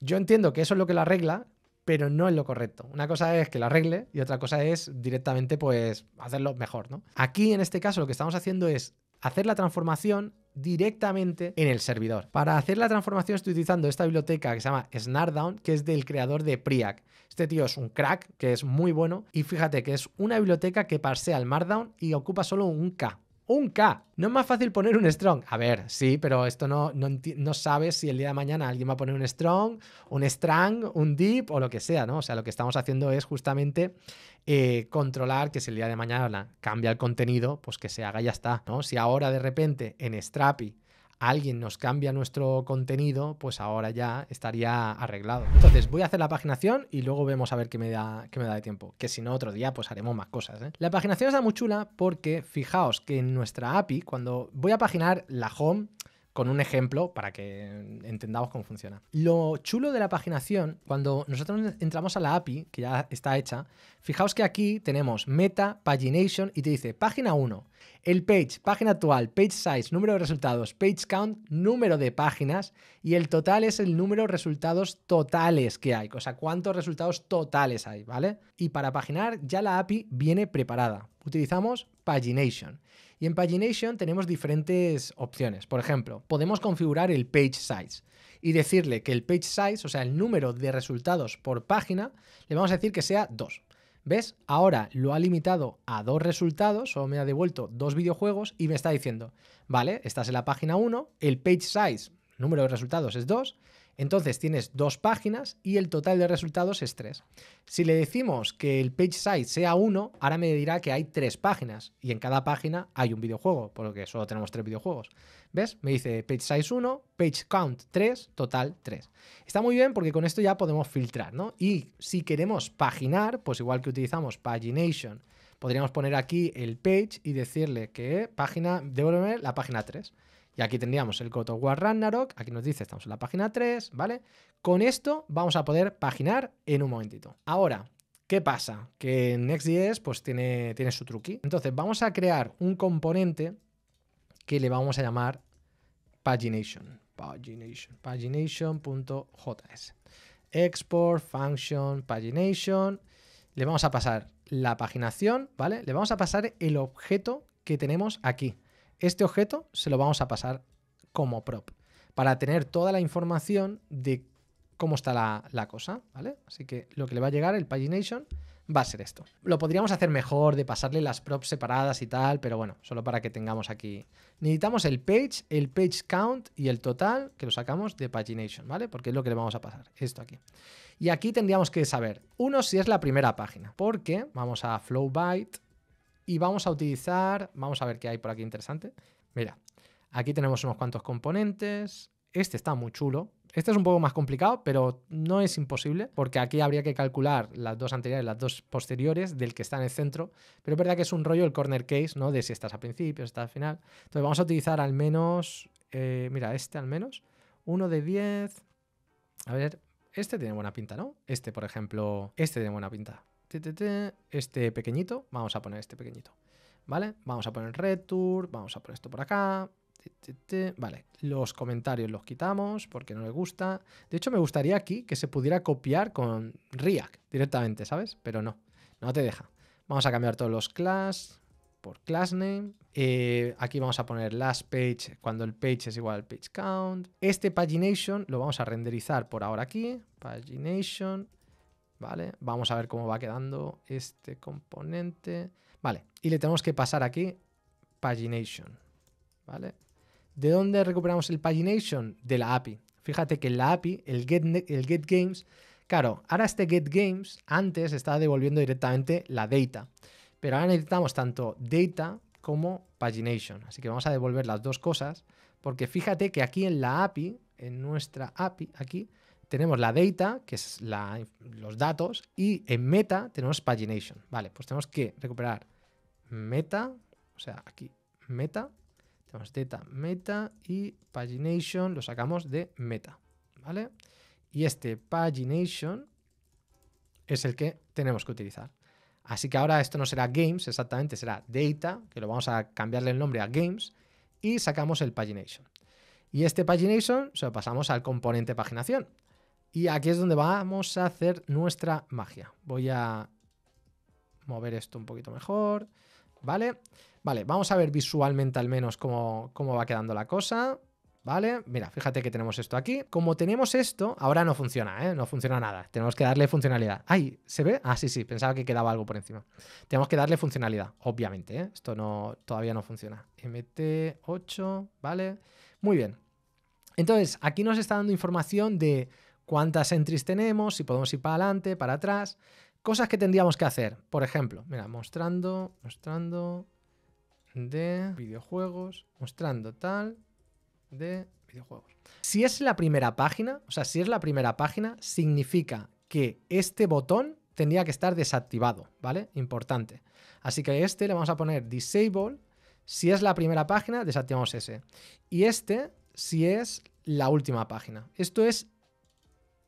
Yo entiendo que eso es lo que la regla pero no es lo correcto. Una cosa es que lo arregle y otra cosa es directamente pues hacerlo mejor, ¿no? Aquí en este caso lo que estamos haciendo es hacer la transformación directamente en el servidor. Para hacer la transformación estoy utilizando esta biblioteca que se llama Snardown, que es del creador de Priac. Este tío es un crack, que es muy bueno, y fíjate que es una biblioteca que parsea el Markdown y ocupa solo un K, un K. No es más fácil poner un strong. A ver, sí, pero esto no, no, sabes si el día de mañana alguien va a poner un strong, un strang, un deep o lo que sea, ¿no? O sea, lo que estamos haciendo es justamente eh, controlar que si el día de mañana cambia el contenido, pues que se haga y ya está, ¿no? Si ahora de repente en Strapi alguien nos cambia nuestro contenido, pues ahora ya estaría arreglado. Entonces voy a hacer la paginación y luego vemos a ver qué me da, qué me da de tiempo. Que si no, otro día pues haremos más cosas. ¿eh? La paginación está muy chula porque fijaos que en nuestra API, cuando voy a paginar la home, con un ejemplo para que entendamos cómo funciona. Lo chulo de la paginación, cuando nosotros entramos a la API, que ya está hecha, fijaos que aquí tenemos meta, pagination y te dice página 1, el page, página actual, page size, número de resultados, page count, número de páginas y el total es el número de resultados totales que hay, o sea, cuántos resultados totales hay, ¿vale? Y para paginar ya la API viene preparada. Utilizamos pagination. Y en Pagination tenemos diferentes opciones. Por ejemplo, podemos configurar el page size y decirle que el page size, o sea, el número de resultados por página, le vamos a decir que sea 2. ¿Ves? Ahora lo ha limitado a dos resultados, o me ha devuelto dos videojuegos y me está diciendo, vale, estás en la página 1, el page size, número de resultados es 2, entonces tienes dos páginas y el total de resultados es tres. Si le decimos que el page size sea 1, ahora me dirá que hay tres páginas y en cada página hay un videojuego, por lo que solo tenemos tres videojuegos. ¿Ves? Me dice page size 1, page count 3, total 3. Está muy bien porque con esto ya podemos filtrar, ¿no? Y si queremos paginar, pues igual que utilizamos pagination, podríamos poner aquí el page y decirle que página, devuélveme la página 3. Y aquí tendríamos el Coto Ragnarok, aquí nos dice, estamos en la página 3, ¿vale? Con esto vamos a poder paginar en un momentito. Ahora, ¿Qué pasa? Que Next.js pues tiene, tiene su truqui. Entonces vamos a crear un componente que le vamos a llamar pagination. Pagination. Pagination.js. Export, function, pagination. Le vamos a pasar la paginación, ¿vale? Le vamos a pasar el objeto que tenemos aquí. Este objeto se lo vamos a pasar como prop para tener toda la información de cómo está la, cosa, ¿vale? Así que lo que le va a llegar, el pagination, va a ser esto. Lo podríamos hacer mejor de pasarle las props separadas y tal, pero bueno, solo para que tengamos aquí. Necesitamos el page, el page count y el total que lo sacamos de pagination, ¿vale? Porque es lo que le vamos a pasar, esto aquí. Y aquí tendríamos que saber, uno, si es la primera página, porque vamos a flow byte y vamos a utilizar, vamos a ver qué hay por aquí interesante. Mira, aquí tenemos unos cuantos componentes. Este está muy chulo. Este es un poco más complicado, pero no es imposible, porque aquí habría que calcular las dos anteriores, las dos posteriores del que está en el centro. Pero es verdad que es un rollo el corner case, ¿no? De si estás a principio, si estás al final. Entonces vamos a utilizar al menos, eh, mira, este al menos, uno de 10. A ver, este tiene buena pinta, ¿no? Este, por ejemplo, este tiene buena pinta. Este pequeñito, vamos a poner este pequeñito. ¿Vale? Vamos a poner return, vamos a poner esto por acá. Vale, los comentarios los quitamos porque no le gusta. De hecho, me gustaría aquí que se pudiera copiar con React directamente, ¿sabes? Pero no, no te deja. Vamos a cambiar todos los class por class name. Eh, aquí vamos a poner last page cuando el page es igual al page count. Este pagination lo vamos a renderizar por ahora aquí. Pagination. ¿vale? Vamos a ver cómo va quedando este componente. Vale, y le tenemos que pasar aquí pagination, ¿vale? ¿De dónde recuperamos el pagination? De la API. Fíjate que en la API, el get, el get games, claro, ahora este get games antes estaba devolviendo directamente la data, pero ahora necesitamos tanto data como pagination. Así que vamos a devolver las dos cosas, porque fíjate que aquí en la API, en nuestra API, aquí, tenemos la data, que es los datos, y en meta tenemos pagination. Vale, pues tenemos que recuperar meta, o sea, aquí meta, tenemos data meta y pagination lo sacamos de meta, ¿vale? Y este pagination es el que tenemos que utilizar. Así que ahora esto no será games exactamente, será data, que lo vamos a cambiarle el nombre a games, y sacamos el pagination. Y este pagination se lo pasamos al componente paginación, y aquí es donde vamos a hacer nuestra magia. Voy a mover esto un poquito mejor. ¿Vale? Vale, vamos a ver visualmente al menos cómo, va quedando la cosa. ¿Vale? Mira, fíjate que tenemos esto aquí. Como tenemos esto, ahora no funciona, ¿eh? No funciona nada. Tenemos que darle funcionalidad. ¡Ay! ¿Se ve? Ah, sí, sí. Pensaba que quedaba algo por encima. Tenemos que darle funcionalidad, obviamente, ¿eh? Esto no, todavía no funciona. MT8, ¿vale? Muy bien. Entonces, aquí nos está dando información de cuántas entries tenemos, si podemos ir para adelante, para atrás. Cosas que tendríamos que hacer. Por ejemplo, mira, mostrando, mostrando de videojuegos, mostrando tal de videojuegos. Si es la primera página, o sea, si es la primera página, significa que este botón tendría que estar desactivado, ¿vale? Importante. Así que este le vamos a poner disable. Si es la primera página, desactivamos ese. Y este, si es la última página. Esto es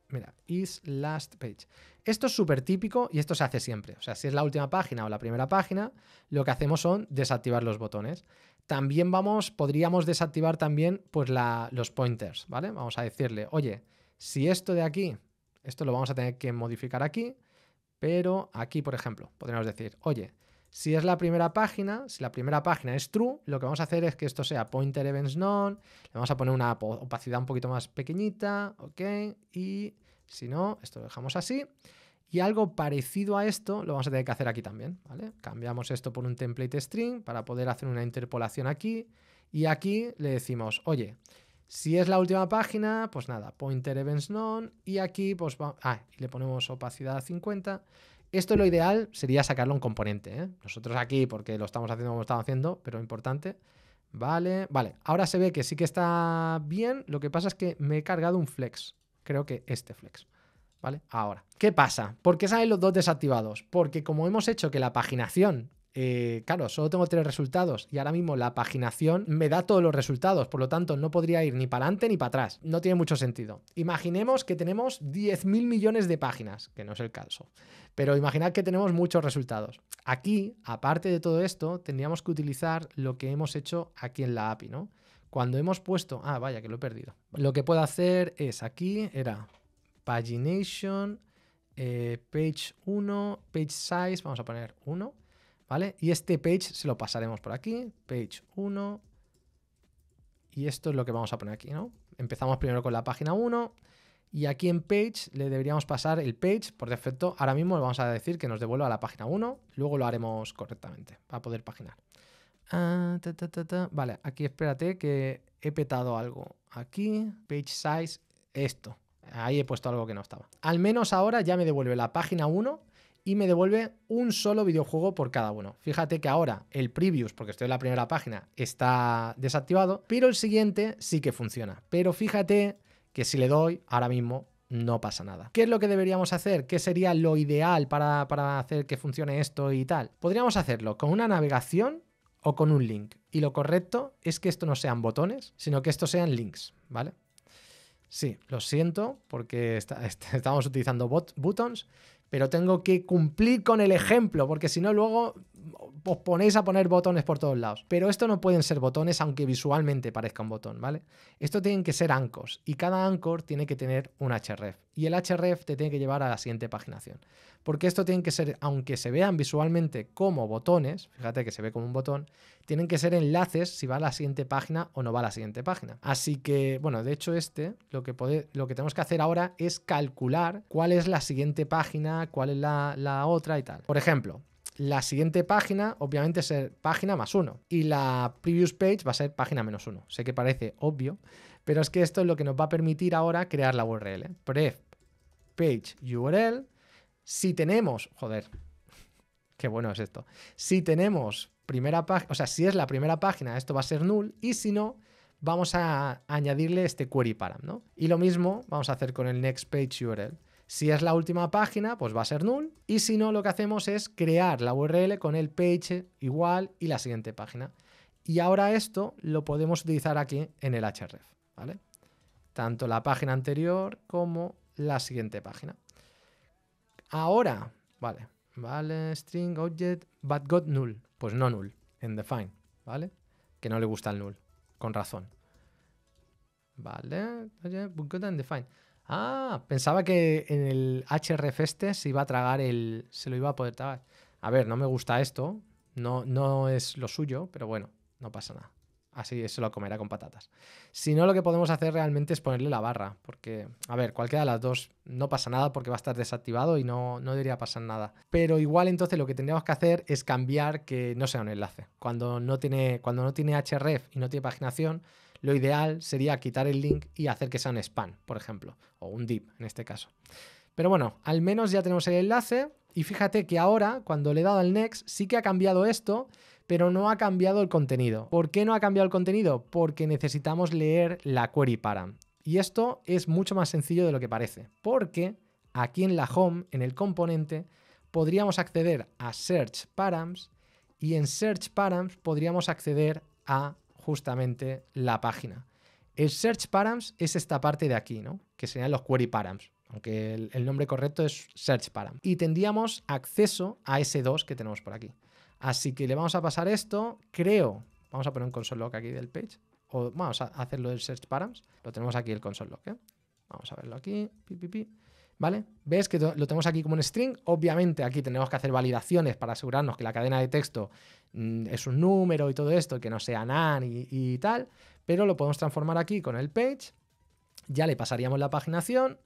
Mira, is last page. Esto es súper típico y esto se hace siempre. O sea, si es la última página o la primera página, lo que hacemos son desactivar los botones. También vamos, podríamos desactivar también pues los pointers, ¿vale? Vamos a decirle, oye, si esto de aquí, esto lo vamos a tener que modificar aquí, pero aquí, por ejemplo, podríamos decir, oye, si es la primera página, si la primera página es true, lo que vamos a hacer es que esto sea pointer events non le vamos a poner una opacidad un poquito más pequeñita, ok, y si no, esto lo dejamos así. Y algo parecido a esto lo vamos a tener que hacer aquí también, ¿vale? Cambiamos esto por un template string para poder hacer una interpolación aquí y aquí le decimos, oye, si es la última página, pues nada, pointer events non y aquí pues ah, le ponemos opacidad a 50 esto lo ideal sería sacarlo un componente. ¿eh? Nosotros aquí, porque lo estamos haciendo como estamos haciendo, pero importante. Vale, vale. Ahora se ve que sí que está bien. Lo que pasa es que me he cargado un flex. Creo que este flex. ¿Vale? Ahora. ¿Qué pasa? ¿Por qué salen los dos desactivados? Porque como hemos hecho que la paginación eh, claro, solo tengo tres resultados y ahora mismo la paginación me da todos los resultados, por lo tanto no podría ir ni para adelante ni para atrás. No tiene mucho sentido. Imaginemos que tenemos 10.000 millones de páginas, que no es el caso, pero imaginad que tenemos muchos resultados. Aquí, aparte de todo esto, tendríamos que utilizar lo que hemos hecho aquí en la API, ¿no? Cuando hemos puesto... Ah, vaya, que lo he perdido. Lo que puedo hacer es aquí, era pagination, eh, page 1, page size, vamos a poner 1 y este page se lo pasaremos por aquí, page 1, y esto es lo que vamos a poner aquí, ¿no? Empezamos primero con la página 1, y aquí en page le deberíamos pasar el page por defecto. Ahora mismo le vamos a decir que nos devuelva la página 1, luego lo haremos correctamente para poder paginar. Ah, vale, aquí espérate que he petado algo. Aquí, page size, esto. Ahí he puesto algo que no estaba. Al menos ahora ya me devuelve la página 1 y me devuelve un solo videojuego por cada uno. Fíjate que ahora el previews, porque estoy en la primera página, está desactivado, pero el siguiente sí que funciona. Pero fíjate que si le doy ahora mismo no pasa nada. ¿Qué es lo que deberíamos hacer? ¿Qué sería lo ideal para, hacer que funcione esto y tal? Podríamos hacerlo con una navegación o con un link. Y lo correcto es que esto no sean botones, sino que esto sean links, ¿vale? Sí, lo siento porque <laughs> estamos utilizando bot, buttons, pero tengo que cumplir con el ejemplo, porque si no luego os ponéis a poner botones por todos lados. Pero esto no pueden ser botones aunque visualmente parezca un botón, ¿vale? Esto tienen que ser ancos y cada anchor tiene que tener un href y el href te tiene que llevar a la siguiente paginación. Porque esto tiene que ser, aunque se vean visualmente como botones, fíjate que se ve como un botón, tienen que ser enlaces si va a la siguiente página o no va a la siguiente página. Así que, bueno, de hecho este, lo que, tenemos que hacer ahora es calcular cuál es la siguiente página, cuál es la, otra y tal. Por ejemplo, la siguiente página, obviamente, ser página más uno. Y la previous page va a ser página menos uno. Sé que parece obvio, pero es que esto es lo que nos va a permitir ahora crear la URL. Pref page URL. Si tenemos, joder, <laughs> qué bueno es esto. Si tenemos primera página, o sea, si es la primera página, esto va a ser null y si no, vamos a añadirle este query param, ¿no? Y lo mismo vamos a hacer con el next page URL. Si es la última página, pues va a ser null. Y si no, lo que hacemos es crear la URL con el page igual y la siguiente página. Y ahora esto lo podemos utilizar aquí en el href, ¿vale? Tanto la página anterior como la siguiente página. Ahora, vale, vale, string object, but got null. Pues no null, en define, ¿vale? Que no le gusta el null, con razón. Vale, but got define. Ah, pensaba que en el href este se iba a tragar el. Se lo iba a poder tragar. A ver, no me gusta esto. No, no es lo suyo, pero bueno, no pasa nada así se lo comerá con patatas. Si no, lo que podemos hacer realmente es ponerle la barra, porque, a ver, cualquiera de las dos no pasa nada porque va a estar desactivado y no, no debería pasar nada. Pero igual entonces lo que tendríamos que hacer es cambiar que no sea un enlace. Cuando no tiene, cuando no tiene href y no tiene paginación, lo ideal sería quitar el link y hacer que sea un span, por ejemplo, o un div en este caso. Pero bueno, al menos ya tenemos el enlace y fíjate que ahora, cuando le he dado al next, sí que ha cambiado esto pero no ha cambiado el contenido. ¿Por qué no ha cambiado el contenido? Porque necesitamos leer la query param. Y esto es mucho más sencillo de lo que parece, porque aquí en la home, en el componente, podríamos acceder a search params y en search params podríamos acceder a justamente la página. El search params es esta parte de aquí, ¿no? Que serían los query params, aunque el, nombre correcto es search params. Y tendríamos acceso a ese 2 que tenemos por aquí. Así que le vamos a pasar esto, creo, vamos a poner un console log aquí del page, o vamos a hacerlo del search params, lo tenemos aquí el console log, ¿eh? vamos a verlo aquí, ¿vale? ¿Ves que lo tenemos aquí como un string? Obviamente aquí tenemos que hacer validaciones para asegurarnos que la cadena de texto mm, es un número y todo esto, que no sea nan y, y, tal, pero lo podemos transformar aquí con el page, ya le pasaríamos la paginación,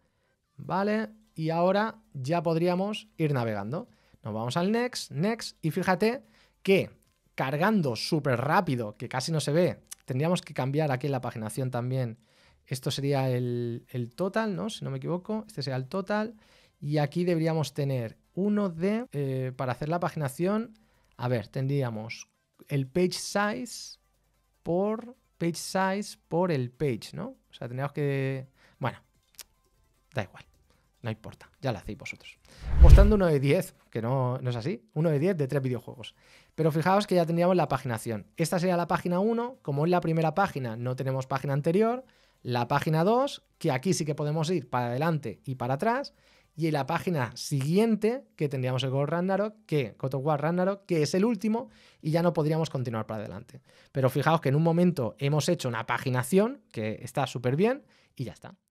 ¿vale? Y ahora ya podríamos ir navegando. Nos vamos al next, next, y fíjate que cargando súper rápido, que casi no se ve, tendríamos que cambiar aquí la paginación también. Esto sería el, total, ¿no? Si no me equivoco, este sería el total. Y aquí deberíamos tener uno de, eh, para hacer la paginación, a ver, tendríamos el page size por page size por el page, ¿no? O sea, tendríamos que... Bueno, da igual. No importa, ya la hacéis vosotros. Mostrando uno de 10, que no, es así, uno de 10 de tres videojuegos. Pero fijaos que ya tendríamos la paginación. Esta sería la página 1, como es la primera página, no tenemos página anterior. La página 2, que aquí sí que podemos ir para adelante y para atrás. Y la página siguiente, que tendríamos el God que God War Ragnarok, que es el último, y ya no podríamos continuar para adelante. Pero fijaos que en un momento hemos hecho una paginación, que está súper bien, y ya está.